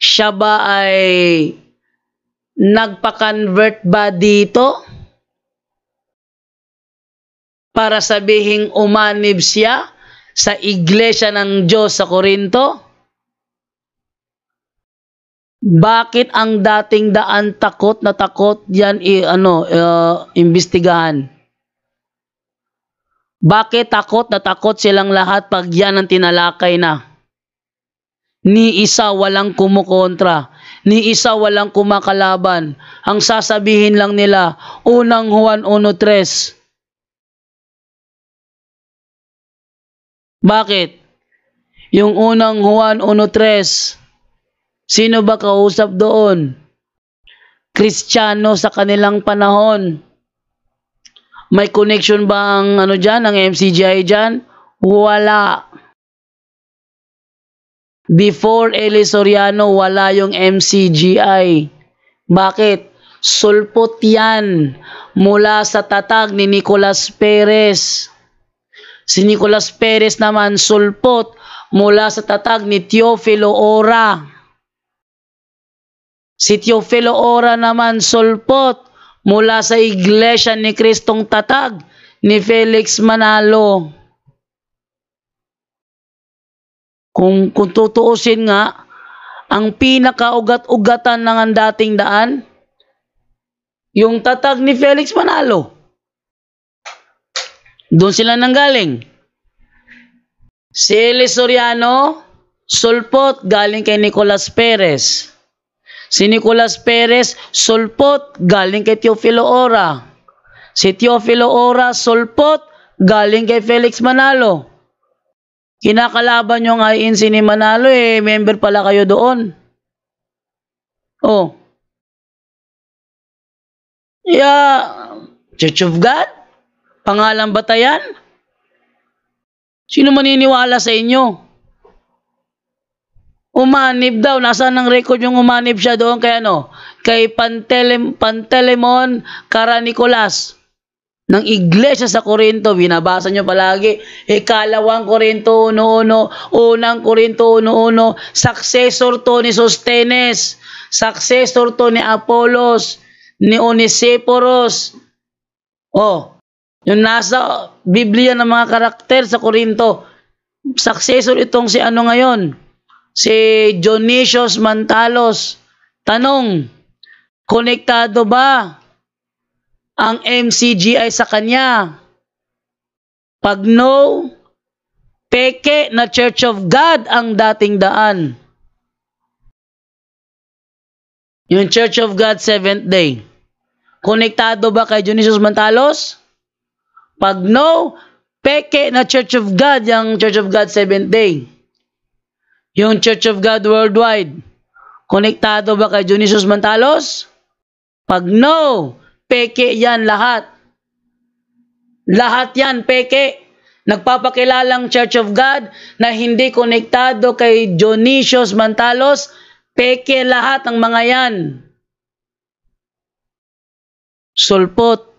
Siya ba ay nagpa-convert ba dito? para sabihin umanib siya sa iglesia ng Diyos sa Korinto? Bakit ang dating daan takot na takot yan i, eh, ano, uh, imbestigahan? Bakit takot na takot silang lahat pag yan ang tinalakay na? Ni isa walang kumukontra. Ni isa walang kumakalaban. Ang sasabihin lang nila, unang Juan 1.3, Bakit? Yung unang Juan 1.3, sino ba kausap doon? Kristiyano sa kanilang panahon. May connection ba ang ano diyan, ang MCGI diyan? Wala. Before Eli Soriano, wala yung MCGI. Bakit? Sulpot yan mula sa tatag ni Nicolas Perez. Si Nicolas Perez naman sulpot mula sa tatag ni Teofilo Ora. Si Teofilo Ora naman sulpot mula sa iglesia ni Kristong tatag ni Felix Manalo. Kung, kung tutuusin nga, ang pinakaugat-ugatan ng ang dating daan, yung tatag ni Felix Manalo. Doon sila nanggaling. Si Eli Soriano, sulpot galing kay Nicolas Perez. Si Nicolas Perez, sulpot galing kay Teofilo Ora. Si Teofilo Ora, sulpot galing kay Felix Manalo. Kinakalaban nyo nga INC ni Manalo eh, member pala kayo doon. Oh. Yeah, Church of God? Pangalan batayan? Sino maniniwala sa inyo? Umanib daw. Nasaan ng record yung umanib siya doon? Kaya ano? Kay Pantelem, Pantelemon Karanikulas ng iglesia sa Korinto. Binabasa nyo palagi. Ikalawang Korinto 1.1, unang Korinto 1.1, successor to ni Sostenes, successor to ni Apolos, ni Onesiporos. Oh, yung nasa Biblia ng mga karakter sa Korinto, successor itong si ano ngayon? Si Dionysius Mantalos. Tanong, konektado ba ang MCGI sa kanya? Pag no, peke na Church of God ang dating daan. Yung Church of God Seventh Day. Konektado ba kay Dionysius Mantalos? Pag no, peke na Church of God, yung Church of God Seventh Day. Yung Church of God Worldwide. Konektado ba kay Dionysius Mantalos? Pag no, peke yan lahat. Lahat yan, peke. Nagpapakilalang Church of God na hindi konektado kay Dionysius Mantalos, peke lahat ng mga yan. Sulpot,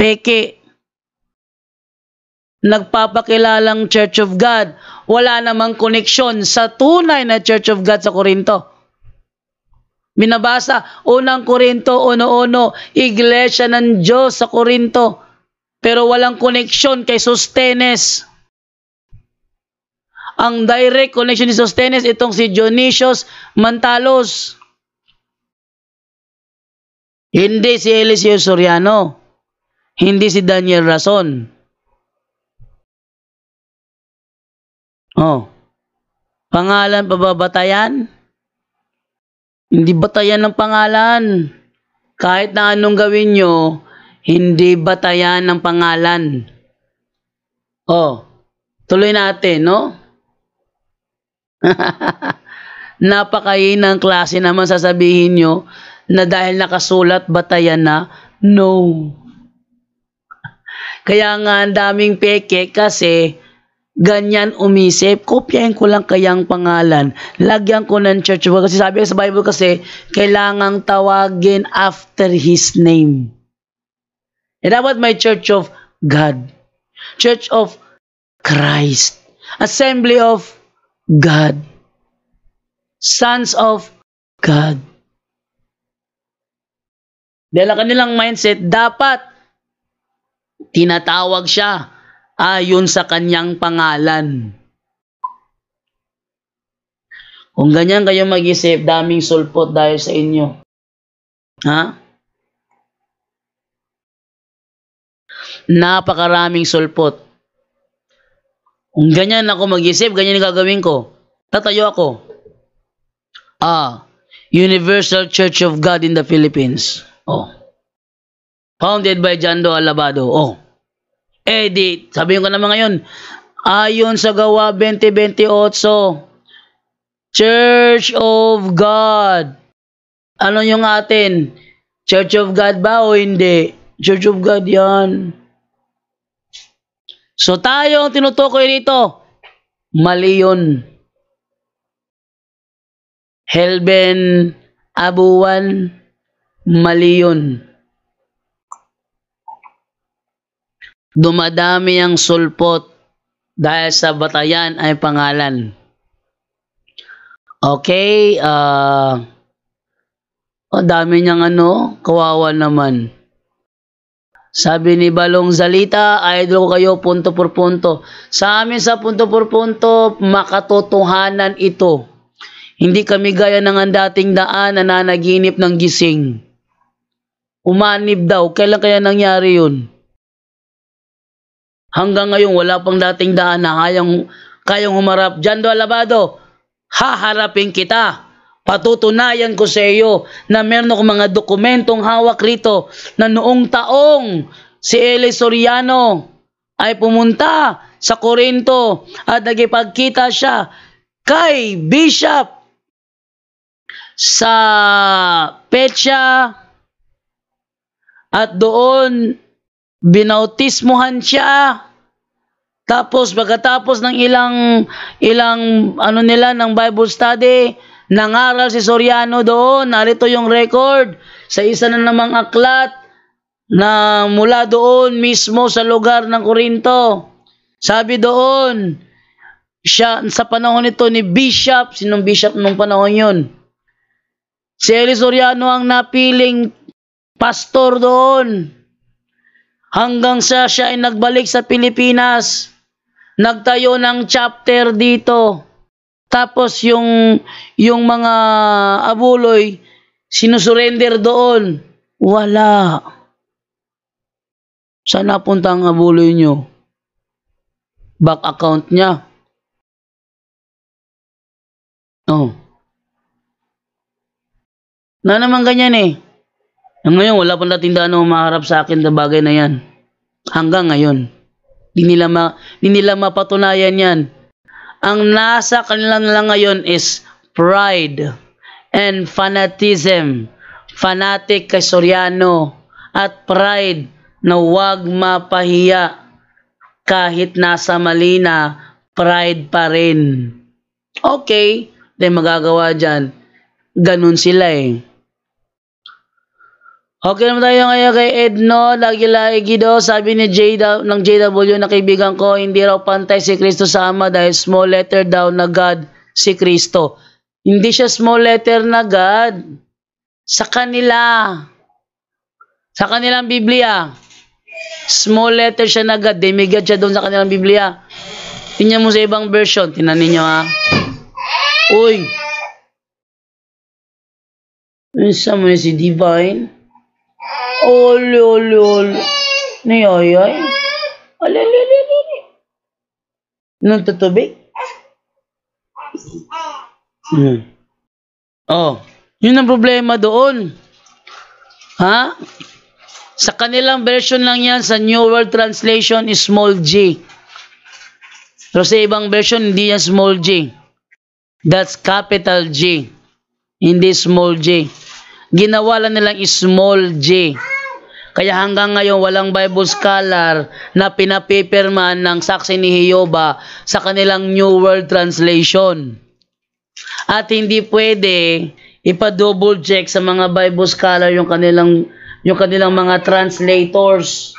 peke, nagpapakilalang Church of God, wala namang koneksyon sa tunay na Church of God sa Korinto. Binabasa, unang Korinto 1.1, Iglesia ng Diyos sa Korinto, pero walang koneksyon kay Sostenes. Ang direct connection ni Sostenes, itong si Dionysius Mantalos. Hindi si Eliseo Soriano. Hindi si Daniel Rason. Oh. Pangalan pababatayan? Hindi batayan ng pangalan. Kahit na anong gawin nyo, hindi batayan ng pangalan. Oh, tuloy natin, no? ng klase naman sasabihin nyo na dahil nakasulat batayan na, no. Kaya nga ang daming peke kasi ganyan umisip, kopyahin ko lang kayang pangalan. Lagyan ko ng church world. Kasi sabi sa Bible kasi, kailangang tawagin after His name. And dapat may Church of God. Church of Christ. Assembly of God. Sons of God. Dahil ang kanilang mindset, dapat tinatawag siya ayon sa kanyang pangalan. Kung ganyan kayo mag-isip, daming sulpot dahil sa inyo. Ha? Napakaraming sulpot. Kung ganyan ako mag-isip, ganyan yung gagawin ko. Tatayo ako. Ah, Universal Church of God in the Philippines. Oh. Founded by John Doe Alabado. Oh edit. Eh, sabihin ko naman ngayon, ayon sa gawa 2028, Church of God. Ano yung atin? Church of God ba o hindi? Church of God yan. So tayo ang tinutukoy dito, mali yun. Helben, abuwan, mali yun. Dumadami ang sulpot dahil sa batayan ay pangalan. Okay, ah, uh, oh, dami niyang ano, kawawa naman. Sabi ni Balong Zalita, idol ko kayo punto por punto. Sa amin sa punto por punto, makatotohanan ito. Hindi kami gaya ng ang dating daan na nanaginip ng gising. Umanib daw. Kailan kaya nangyari yun? Hanggang ngayon, wala pang dating daan na kayang, kayang humarap. Jando Alabado, haharapin kita. Patutunayan ko sa iyo na meron akong mga dokumentong hawak rito na noong taong si Eli Soriano ay pumunta sa Korinto at nagipagkita siya kay Bishop sa petsa at doon binautismuhan siya tapos pagkatapos ng ilang ilang ano nila ng Bible study, nangaral si Soriano doon. Narito yung record sa isa na namang aklat na mula doon mismo sa lugar ng Korinto. Sabi doon, siya sa panahon nito ni Bishop, sinong Bishop nung panahon yun? Si Eli Soriano ang napiling pastor doon hanggang sa siya ay nagbalik sa Pilipinas nagtayo ng chapter dito. Tapos yung yung mga abuloy sinusurrender doon. Wala. Saan napunta ang abuloy nyo? Back account niya. Oh. Na naman ganyan eh. Ngayon, wala pang natindahan na umaharap sa akin na bagay na yan. Hanggang ngayon. Di nila, ma, di mapatunayan yan. Ang nasa kanila lang ngayon is pride and fanatism. Fanatic kay Soriano at pride na huwag mapahiya kahit nasa mali na pride pa rin. Okay, then magagawa dyan. Ganun sila eh. Okay naman tayo ngayon kay Edno Lagi-lagi daw sabi ni J, ng JW na kaibigan ko hindi raw pantay si Kristo sa Ama dahil small letter daw na God si Kristo. Hindi siya small letter na God. Sa kanila. Sa kanilang Biblia. Small letter siya na God. Demigod siya doon sa kanilang Biblia. Tingnan mo sa ibang version. Tingnan ninyo ha. Uy! Ano sa mo si Divine? Oli, oli, oli. Ni Yoyoy? Oli, oli, oli, oli. Nagtutubig? Hmm. Oh, yun ang problema doon. Ha? Sa kanilang version lang yan, sa New World Translation, small g. Pero sa ibang version, hindi yan small g. That's capital G. Hindi small g. Ginawa nilang small j. Kaya hanggang ngayon walang Bible scholar na pinapipirma ng saksi ni Hioba sa kanilang New World Translation. At hindi pwede ipa-double check sa mga Bible scholar yung kanilang yung kanilang mga translators.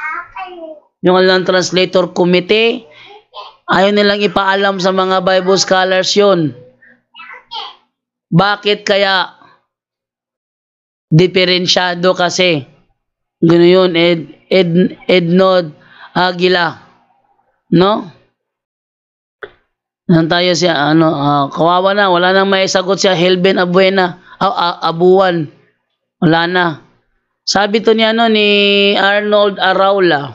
Yung kanilang translator committee. Ayaw nilang ipaalam sa mga Bible scholars yon. Bakit kaya diferensyado kasi? Gano'n yun, Ed, Ed, Ednod Agila. No? Nang tayo siya, ano, uh, kawawa na, wala nang may sagot siya, Helben Abuena, uh, uh, Abuan. Wala na. Sabi to ni, ano, ni Arnold Araula,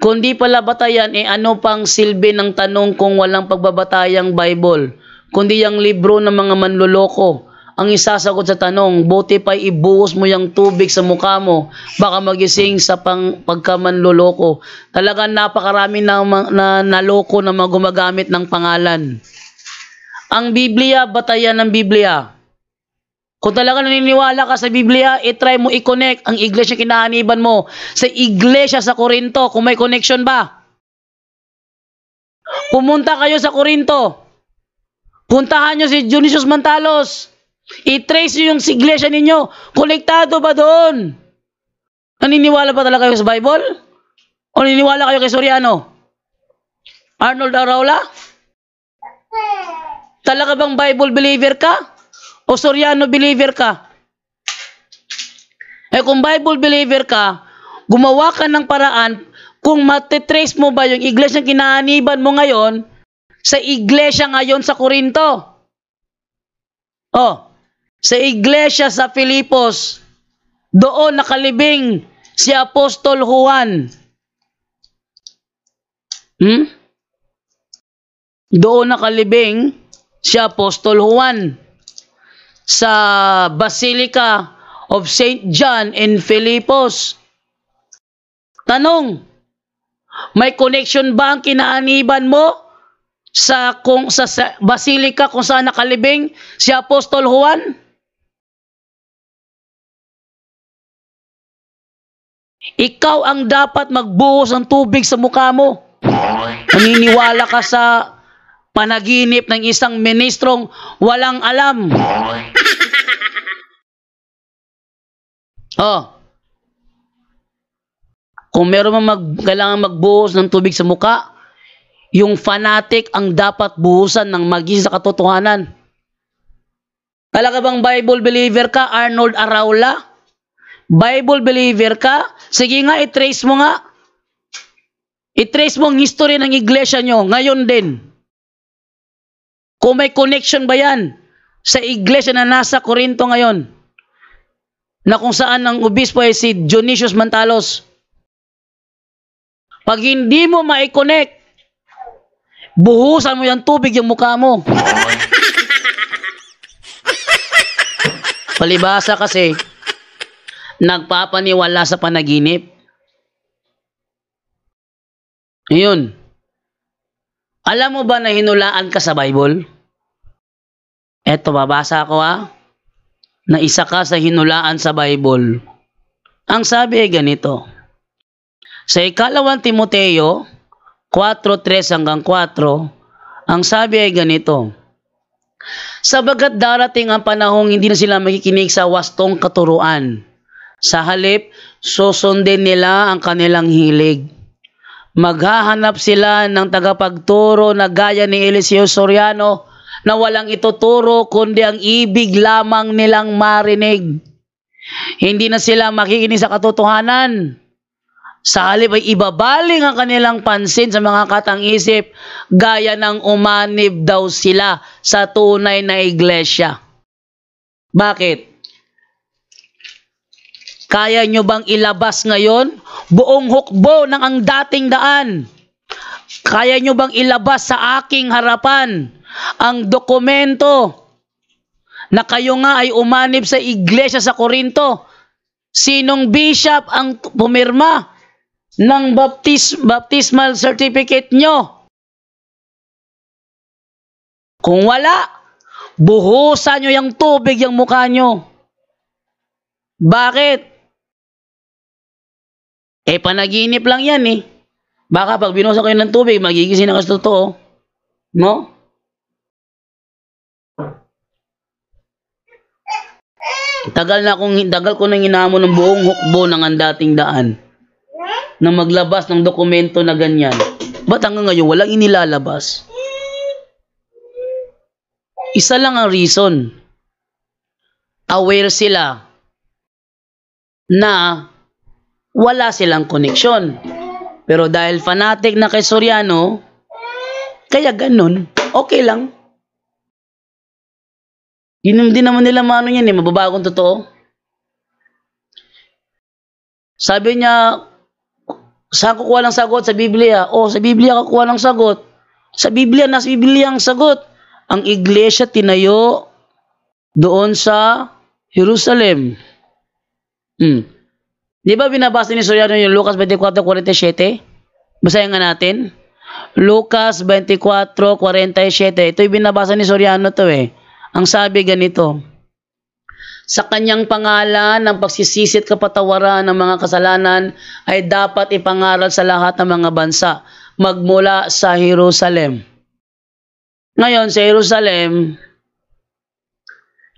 kundi pala batayan, eh ano pang silbi ng tanong kung walang pagbabatayang Bible, kundi yung libro ng mga manloloko ang isasagot sa tanong, buti pa ibuhos mo yung tubig sa mukha mo, baka magising sa pang, pagkamanloloko. Talaga napakarami na, na naloko na magumagamit ng pangalan. Ang Biblia, batayan ng Biblia. Kung talaga naniniwala ka sa Biblia, itry mo i-connect ang iglesia kinahaniban mo sa iglesia sa Korinto, kung may connection ba. Pumunta kayo sa Korinto. Puntahan nyo si Dionysius Mantalos. I-trace nyo yung siglesia ninyo. Konektado ba doon? Naniniwala pa talaga kayo sa Bible? O naniniwala kayo kay Soriano? Arnold Araula? Talaga bang Bible believer ka? O Soriano believer ka? Eh kung Bible believer ka, gumawa ka ng paraan kung matitrace mo ba yung iglesia kinaaniban mo ngayon sa iglesia ngayon sa Korinto. Oh, sa iglesia sa Filipos. Doon nakalibing si Apostol Juan. Hmm? Doon nakalibing si Apostol Juan sa Basilica of St. John in Filipos. Tanong, may connection ba ang kinaaniban mo sa kung sa, sa Basilica kung saan nakalibing si Apostol Juan? Ikaw ang dapat magbuhos ng tubig sa mukha mo. Maniniwala ka sa panaginip ng isang ministrong walang alam. Oh. Kung meron man mag, kailangan magbuhos ng tubig sa mukha, yung fanatic ang dapat buhusan ng maging sa katotohanan. Talaga bang Bible believer ka, Arnold Araula? Bible believer ka? Sige nga, i-trace mo nga. I-trace mo ang history ng iglesia nyo ngayon din. Kung may connection ba yan sa iglesia na nasa Corinto ngayon, na kung saan ang obispo ay si Dionysius Mantalos. Pag hindi mo ma-connect, buhusan mo yung tubig yung mukha mo. Palibasa kasi, nagpapaniwala sa panaginip. Ayun. Alam mo ba na hinulaan ka sa Bible? Eto, babasa ko ha. Ah. Na isa ka sa hinulaan sa Bible. Ang sabi ay ganito. Sa ikalawang Timoteo 4.3 hanggang 4, ang sabi ay ganito. Sabagat darating ang panahong hindi na sila makikinig sa wastong katuruan sa halip, susundin nila ang kanilang hilig. Maghahanap sila ng tagapagturo na gaya ni Eliseo Soriano na walang ituturo kundi ang ibig lamang nilang marinig. Hindi na sila makikinig sa katotohanan. Sa halip ay ibabaling ang kanilang pansin sa mga katangisip gaya ng umanib daw sila sa tunay na iglesia. Bakit? Kaya nyo bang ilabas ngayon buong hukbo ng ang dating daan? Kaya nyo bang ilabas sa aking harapan ang dokumento na kayo nga ay umanib sa iglesia sa Korinto? Sinong bishop ang pumirma ng baptis baptismal certificate nyo? Kung wala, buhusan nyo yung tubig yung mukha nyo. Bakit? Eh, panaginip lang yan eh. Baka pag binusa kayo ng tubig, magigising na kasi totoo. No? Tagal na akong, tagal ko nang hinamo ng buong hukbo ng ang dating daan na maglabas ng dokumento na ganyan. Ba't hanggang ngayon walang inilalabas? Isa lang ang reason. Aware sila na wala silang koneksyon. Pero dahil fanatic na kay Soriano, kaya ganun, okay lang. Yun din naman nila mano yan eh, mababagong totoo. Sabi niya, saan kukuha ng sagot? Sa Biblia. O, oh, sa Biblia kukuha ng sagot. Sa Biblia, nasa Biblia ang sagot. Ang iglesia tinayo doon sa Jerusalem. Hmm. Di ba binabasa ni Soriano yung Lucas 24.47? Basahin nga natin. Lucas 24.47. Ito 'yung binabasa ni Soriano to eh. Ang sabi ganito, Sa kanyang pangalan, ang pagsisisi at kapatawaran ng mga kasalanan ay dapat ipangaral sa lahat ng mga bansa, magmula sa Jerusalem. Ngayon, sa Jerusalem,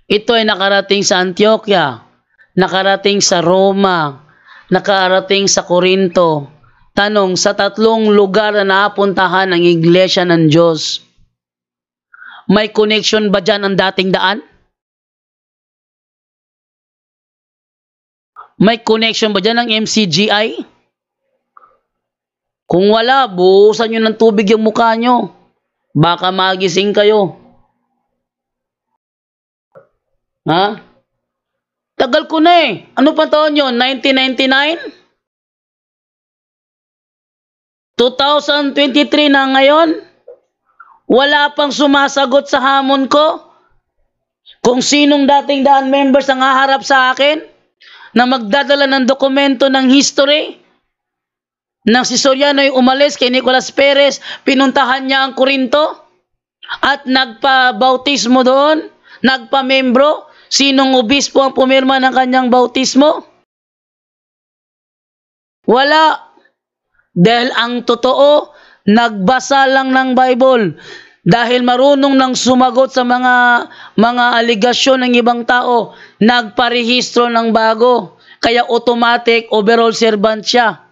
ito ay nakarating sa Antioquia, nakarating sa Roma, nakarating sa Korinto. Tanong, sa tatlong lugar na napuntahan ng Iglesia ng Diyos, may connection ba dyan ang dating daan? May connection ba dyan ang MCGI? Kung wala, buhusan nyo ng tubig yung mukha nyo. Baka magising kayo. Ha? Tagal ko na eh. Ano pa taon yun? 1999? 2023 na ngayon? Wala pang sumasagot sa hamon ko? Kung sinong dating daan members ang haharap sa akin na magdadala ng dokumento ng history? Nang si Soriano ay umalis kay Nicolas Perez, pinuntahan niya ang Corinto at nagpa-bautismo doon, nagpa nagpamembro, Sinong obispo ang pumirma ng kanyang bautismo? Wala. Dahil ang totoo, nagbasa lang ng Bible. Dahil marunong nang sumagot sa mga mga aligasyon ng ibang tao, nagparehistro ng bago. Kaya automatic overall servant siya.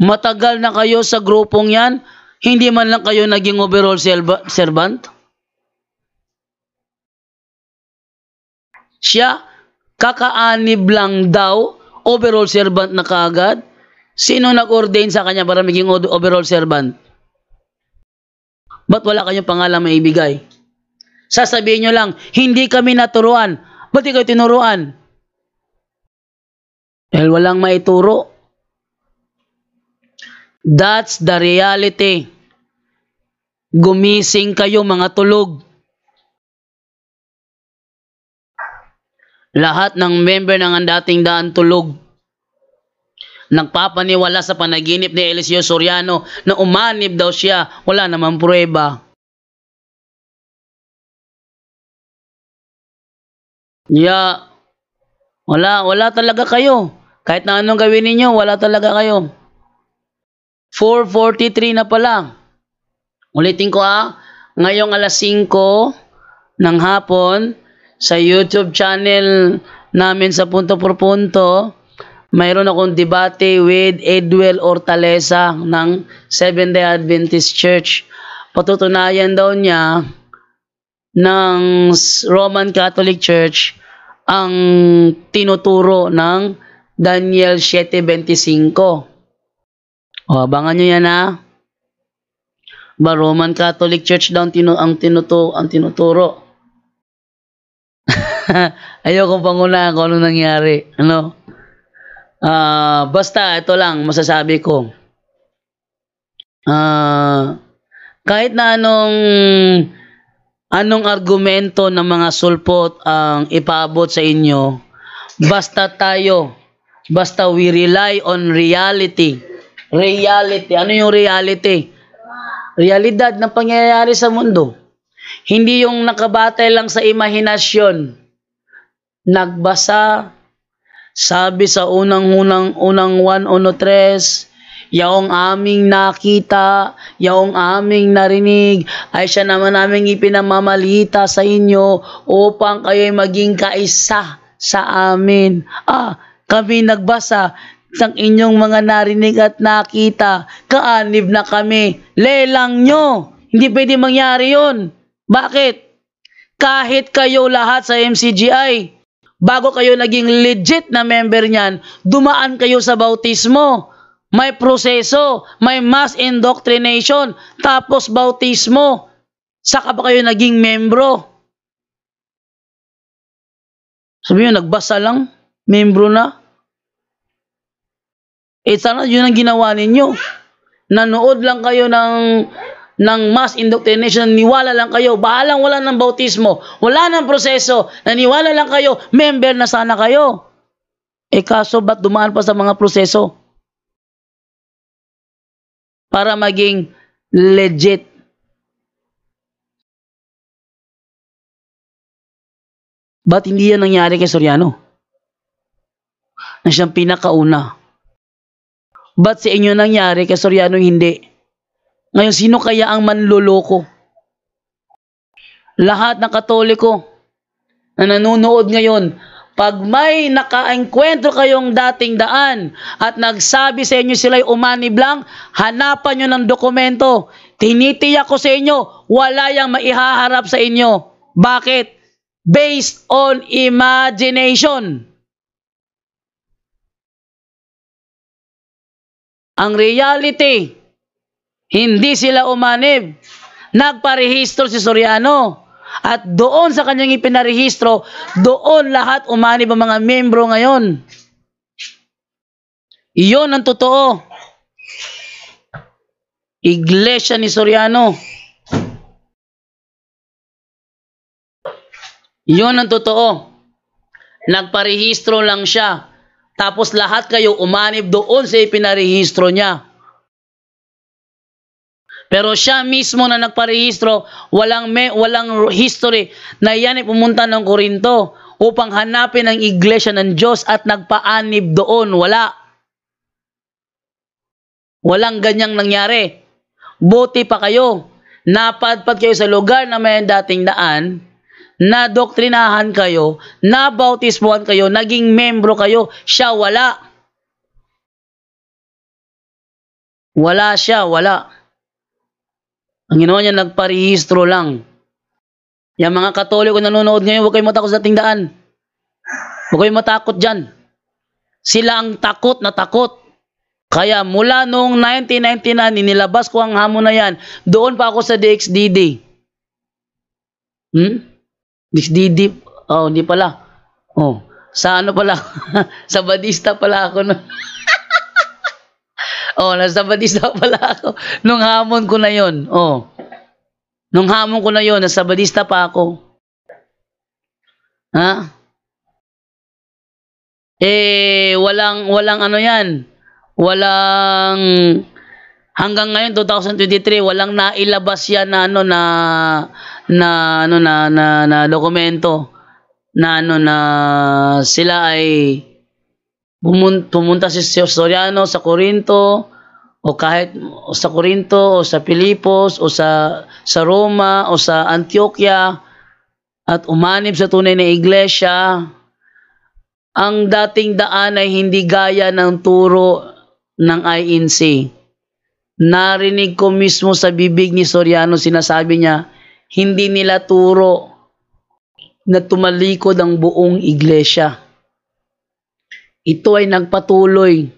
Matagal na kayo sa grupong yan, hindi man lang kayo naging overall servant? Siya, kakaanib lang daw, overall servant na kaagad. Sino nag-ordain sa kanya para maging overall servant? Ba't wala kayong pangalan maibigay? Sasabihin nyo lang, hindi kami naturuan. Ba't ikaw tinuruan? Dahil walang maituro. That's the reality. Gumising kayo mga tulog. Lahat ng member ng ang dating daan tulog nagpapaniwala sa panaginip ni Eliseo Soriano na umanib daw siya. Wala namang prueba. ya Wala, wala talaga kayo. Kahit na anong gawin ninyo, wala talaga kayo. 4.43 na pala. Ulitin ko ah Ngayong alas 5 ng hapon, sa YouTube channel namin sa Punto por Punto, mayroon akong debate with Edwell Ortalesa ng Seventh-day Adventist Church. Patutunayan daw niya ng Roman Catholic Church ang tinuturo ng Daniel 7.25. O, abangan nyo yan ha. Ba, Roman Catholic Church daw ang, tinuto, ang tinuturo. Ayoko pang panguna kung ano nangyari. Ano? Uh, basta, ito lang masasabi ko. Uh, kahit na anong anong argumento ng mga sulpot ang ipaabot sa inyo, basta tayo, basta we rely on reality. Reality. Ano yung reality? Realidad ng pangyayari sa mundo. Hindi yung nakabatay lang sa imahinasyon nagbasa, sabi sa unang-unang unang 1.1.3, Yaong aming nakita, yaong aming narinig, ay siya naman naming ipinamamalita sa inyo upang kayo'y maging kaisa sa amin. Ah, kami nagbasa ng inyong mga narinig at nakita, kaanib na kami. Lelang nyo! Hindi pwede mangyari yon Bakit? Kahit kayo lahat sa MCGI, bago kayo naging legit na member niyan, dumaan kayo sa bautismo. May proseso, may mass indoctrination, tapos bautismo. Saka ba kayo naging membro? Sabi nyo, nagbasa lang, membro na. Eh sana yun ang ginawa ninyo. Nanood lang kayo ng ng mass indoctrination, niwala lang kayo, bahalang wala ng bautismo, wala ng proseso, naniwala lang kayo, member na sana kayo. E kaso ba't dumaan pa sa mga proseso? Para maging legit. Ba't hindi yan nangyari kay Soriano? Na siyang pinakauna. Ba't sa inyo nangyari kay Soriano hindi? Hindi. Ngayon, sino kaya ang manloloko? Lahat ng katoliko na nanonood ngayon, pag may nakaengkwentro kayong dating daan at nagsabi sa inyo sila'y umaniblang, hanapan nyo ng dokumento. Tinitiyak ko sa inyo, wala yang maihaharap sa inyo. Bakit? Based on imagination. Ang reality, hindi sila umanib. Nagparehistro si Soriano. At doon sa kanyang ipinarehistro, doon lahat umanib ang mga membro ngayon. Iyon ang totoo. Iglesia ni Soriano. Iyon ang totoo. Nagparehistro lang siya. Tapos lahat kayo umanib doon sa ipinarehistro niya. Pero siya mismo na nagparehistro, walang, me, walang history na yan ay pumunta ng Korinto upang hanapin ang iglesia ng Diyos at nagpaanib doon. Wala. Walang ganyang nangyari. Buti pa kayo. Napadpad kayo sa lugar na may dating daan, na doktrinahan kayo, na bautismuhan kayo, naging membro kayo, siya wala. Wala siya, wala. Ang ginawa niya, nagparehistro lang. Yung mga katoliko na nanonood ngayon, huwag kayong matakot sa tingdaan. Huwag kayong matakot dyan. Sila ang takot na takot. Kaya mula noong 1999, inilabas ko ang hamon na yan. Doon pa ako sa DXDD. Hmm? DXDD? Oh, hindi pala. Oh, sa ano pala? sa Badista pala ako. No? oh, nasa Batista pala ako. Nung hamon ko na yon. Oh. Nung hamon ko na yon, nasa Batista pa ako. Ha? Eh, walang, walang ano yan. Walang, hanggang ngayon, 2023, walang nailabas yan na ano, na, na, ano, na, na, na, na dokumento na ano na sila ay pumunta si Soriano sa Corinto o kahit sa Corinto o sa Pilipos o sa sa Roma o sa Antioquia at umanib sa tunay na iglesia ang dating daan ay hindi gaya ng turo ng INC. Narinig ko mismo sa bibig ni Soriano sinasabi niya, hindi nila turo na tumalikod ang buong iglesia. Ito ay nagpatuloy.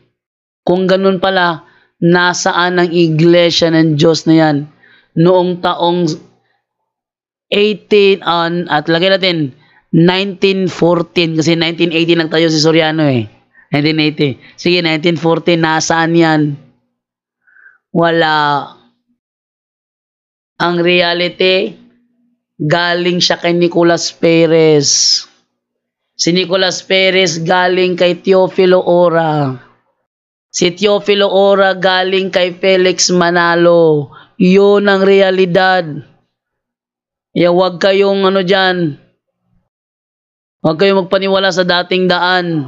Kung ganun pala, nasaan ang iglesia ng Diyos na yan? Noong taong 18 on, ah, at lagay natin, 1914, kasi 1980 nagtayo si Soriano eh. 1980. Sige, 1914, nasaan yan? Wala. Ang reality, galing siya kay Nicolas Perez. Si Nicolas Perez galing kay Teofilo Ora. Si Teofilo Ora galing kay Felix Manalo. Yun ang realidad. Ya, huwag kayong ano dyan. Huwag kayong magpaniwala sa dating daan.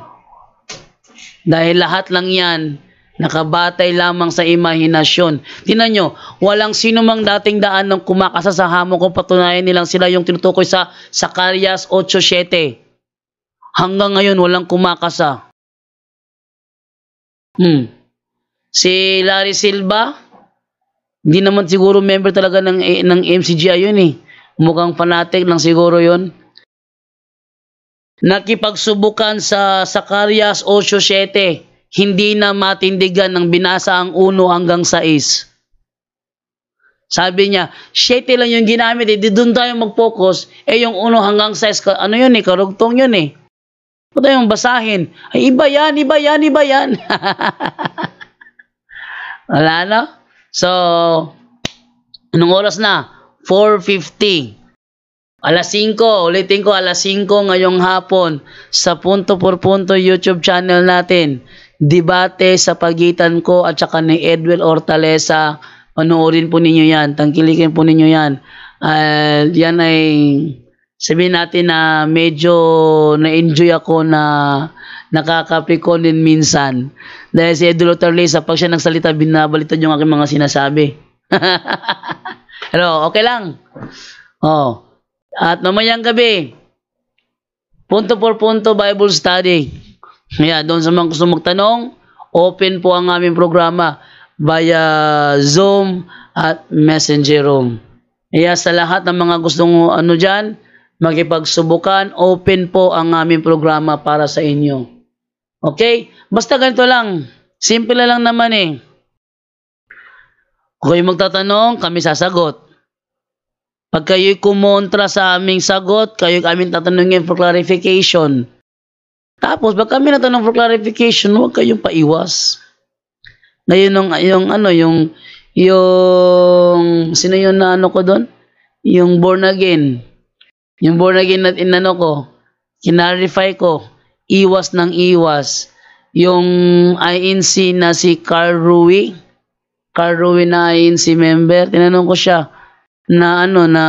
Dahil lahat lang yan, nakabatay lamang sa imahinasyon. Tinan nyo, walang sino mang dating daan ng kumakasasahamon sa kung patunayan nilang sila yung tinutukoy sa Sakarias 8.7. Hanggang ngayon, walang kumakasa. Hmm. Si Larry Silva, hindi naman siguro member talaga ng, eh, ng MCGI yun eh. Mukhang fanatic lang siguro yun. Nakipagsubukan sa Sakarias 8.7, hindi na matindigan ng binasa ang 1 hanggang 6. Sabi niya, 7 lang yung ginamit, eh, di doon tayo mag-focus, eh yung 1 hanggang 6, ano yun eh, karugtong yun eh. Huwag tayong basahin. Ay, iba yan, iba yan, iba yan. Wala, na? So, anong oras na? 4.50. Alas 5, ulitin ko, alas 5 ngayong hapon sa Punto por Punto YouTube channel natin. Debate sa pagitan ko at saka ni Edwin Ortalesa. Panoorin po ninyo yan, tangkilikin po ninyo yan. Uh, yan ay sabihin natin na medyo na-enjoy ako na nakakaprikonin minsan. Dahil si Edu Lotarlesa, pag siya nagsalita, binabalitan yung aking mga sinasabi. Hello, okay lang. Oh. At mamayang gabi, punto por punto Bible study. Yeah, doon sa mga gusto magtanong, open po ang aming programa via Zoom at Messenger Room. Yeah, sa lahat ng mga gustong ano dyan, magipagsubukan, open po ang aming programa para sa inyo. Okay? Basta ganito lang. Simple lang naman eh. Kung kayo magtatanong, kami sasagot. Pag kayo'y kumontra sa aming sagot, kayo aming tatanungin for clarification. Tapos, pag kami natanong for clarification, huwag kayong paiwas. Ngayon, yung, yung ano, yung, yung, sino yun na ano ko doon? Yung born again. Yung born again na inano ko, kinarify ko, iwas ng iwas. Yung INC na si Carl Rui, Carl Rui na INC member, tinanong ko siya na ano na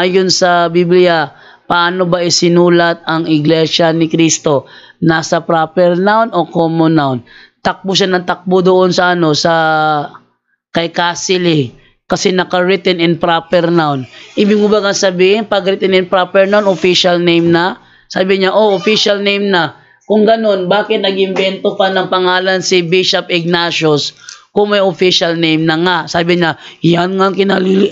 ayon sa Biblia, paano ba isinulat ang iglesia ni Kristo? Nasa proper noun o common noun? Takbo siya ng takbo doon sa ano sa kay Casile kasi naka-written in proper noun. Ibig mo ba kang sabihin, pag written in proper noun, official name na? Sabi niya, oh, official name na. Kung ganun, bakit nag-invento pa ng pangalan si Bishop Ignatius kung may official name na nga? Sabi niya, yan nga ang, kinalili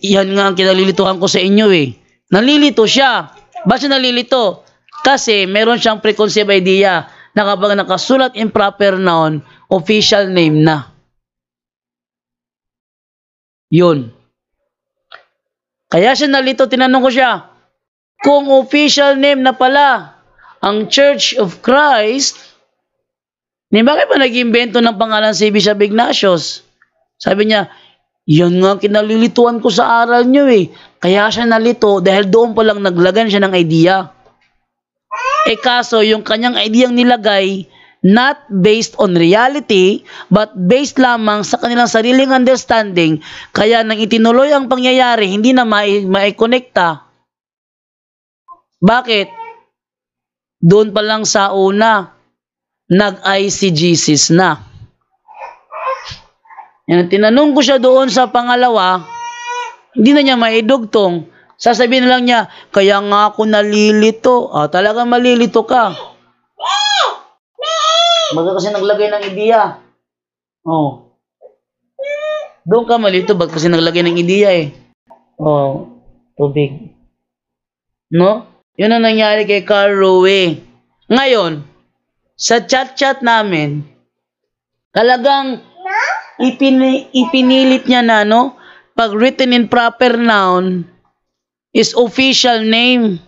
yan nga ang kinalilituhan ko sa inyo eh. Nalilito siya. Ba siya nalilito? Kasi meron siyang preconceived idea na kapag nakasulat in proper noun, official name na. Yun. Kaya siya nalito, tinanong ko siya, kung official name na pala ang Church of Christ, ni bakit ba nag-imbento ng pangalan si Bishop Ignatius? Sabi niya, yan nga kinalilituan ko sa aral niyo eh. Kaya siya nalito dahil doon pa lang naglagan siya ng idea. E kaso, yung kanyang idea nilagay, not based on reality, but based lamang sa kanilang sariling understanding, kaya nang itinuloy ang pangyayari, hindi na maikonekta. Bakit? Doon pa lang sa una, nag-ICGCs na. Yan, tinanong ko siya doon sa pangalawa, hindi na niya maidugtong. Sasabihin na lang niya, kaya nga ako nalilito. oh, ah, talaga malilito ka. Baga kasi naglagay ng ideya. Oh. Doon ka malito, baga kasi naglagay ng ideya eh. Oh, tubig. No? Yun ang nangyari kay Carl Rowe. Ngayon, sa chat-chat namin, talagang ipin ipinilit niya na, no? Pag written in proper noun is official name.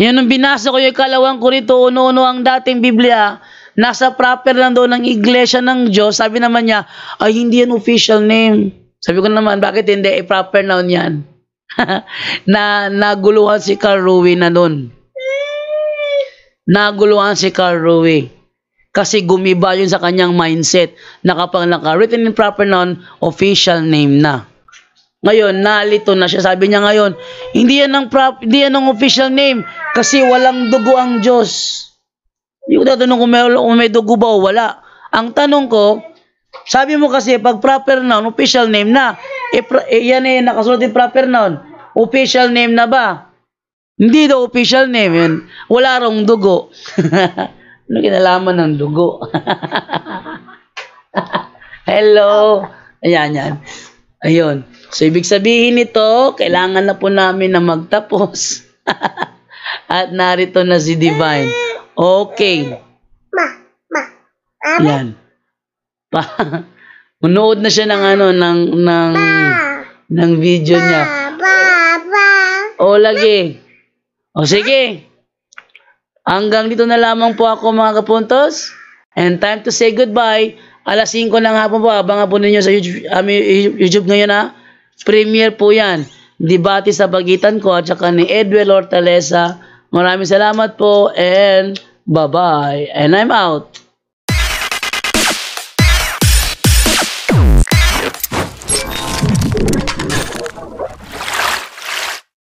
Yan ang binasa ko yung kalawang ko rito, uno-uno ang dating Biblia Nasa proper lang doon ng iglesia ng Diyos. Sabi naman niya, ay hindi yan official name. Sabi ko naman, bakit hindi? E proper noun yan. na naguluhan si Carl Rui na noon. Naguluhan si Carl Rui. Kasi gumiba yun sa kanyang mindset. Nakapang ka, written in proper noun, official name na. Ngayon, nalito na siya. Sabi niya ngayon, hindi yan ang, prop, hindi yan ang official name kasi walang dugo ang Diyos. Hindi ko tatanong kung may, kung may dugo ba o wala. Ang tanong ko, sabi mo kasi pag proper noun, official name na. E, pra, e yan eh, nakasulat yung proper noun. Official name na ba? Hindi daw official name yun. Wala rong dugo. ano kinalaman ng dugo? Hello. Ayan, yan. Ayun. So, ibig sabihin nito, kailangan na po namin na magtapos. At narito na si Divine. Okay. Ma, ma. Mama. Ano? Yan. Pa. Unood na siya ng ano, ng, ng, ba. ng video ba, niya. Ba, ba. O, lagi. O, sige. Hanggang dito na lamang po ako mga kapuntos. And time to say goodbye. Alas 5 ng hapon po. Abangan po ninyo sa YouTube, YouTube ngayon ha. Premiere po yan. Debate sa Bagitan ko at saka ni Edwin Hortalesa. Maraming salamat po and Bye-bye, and I'm out.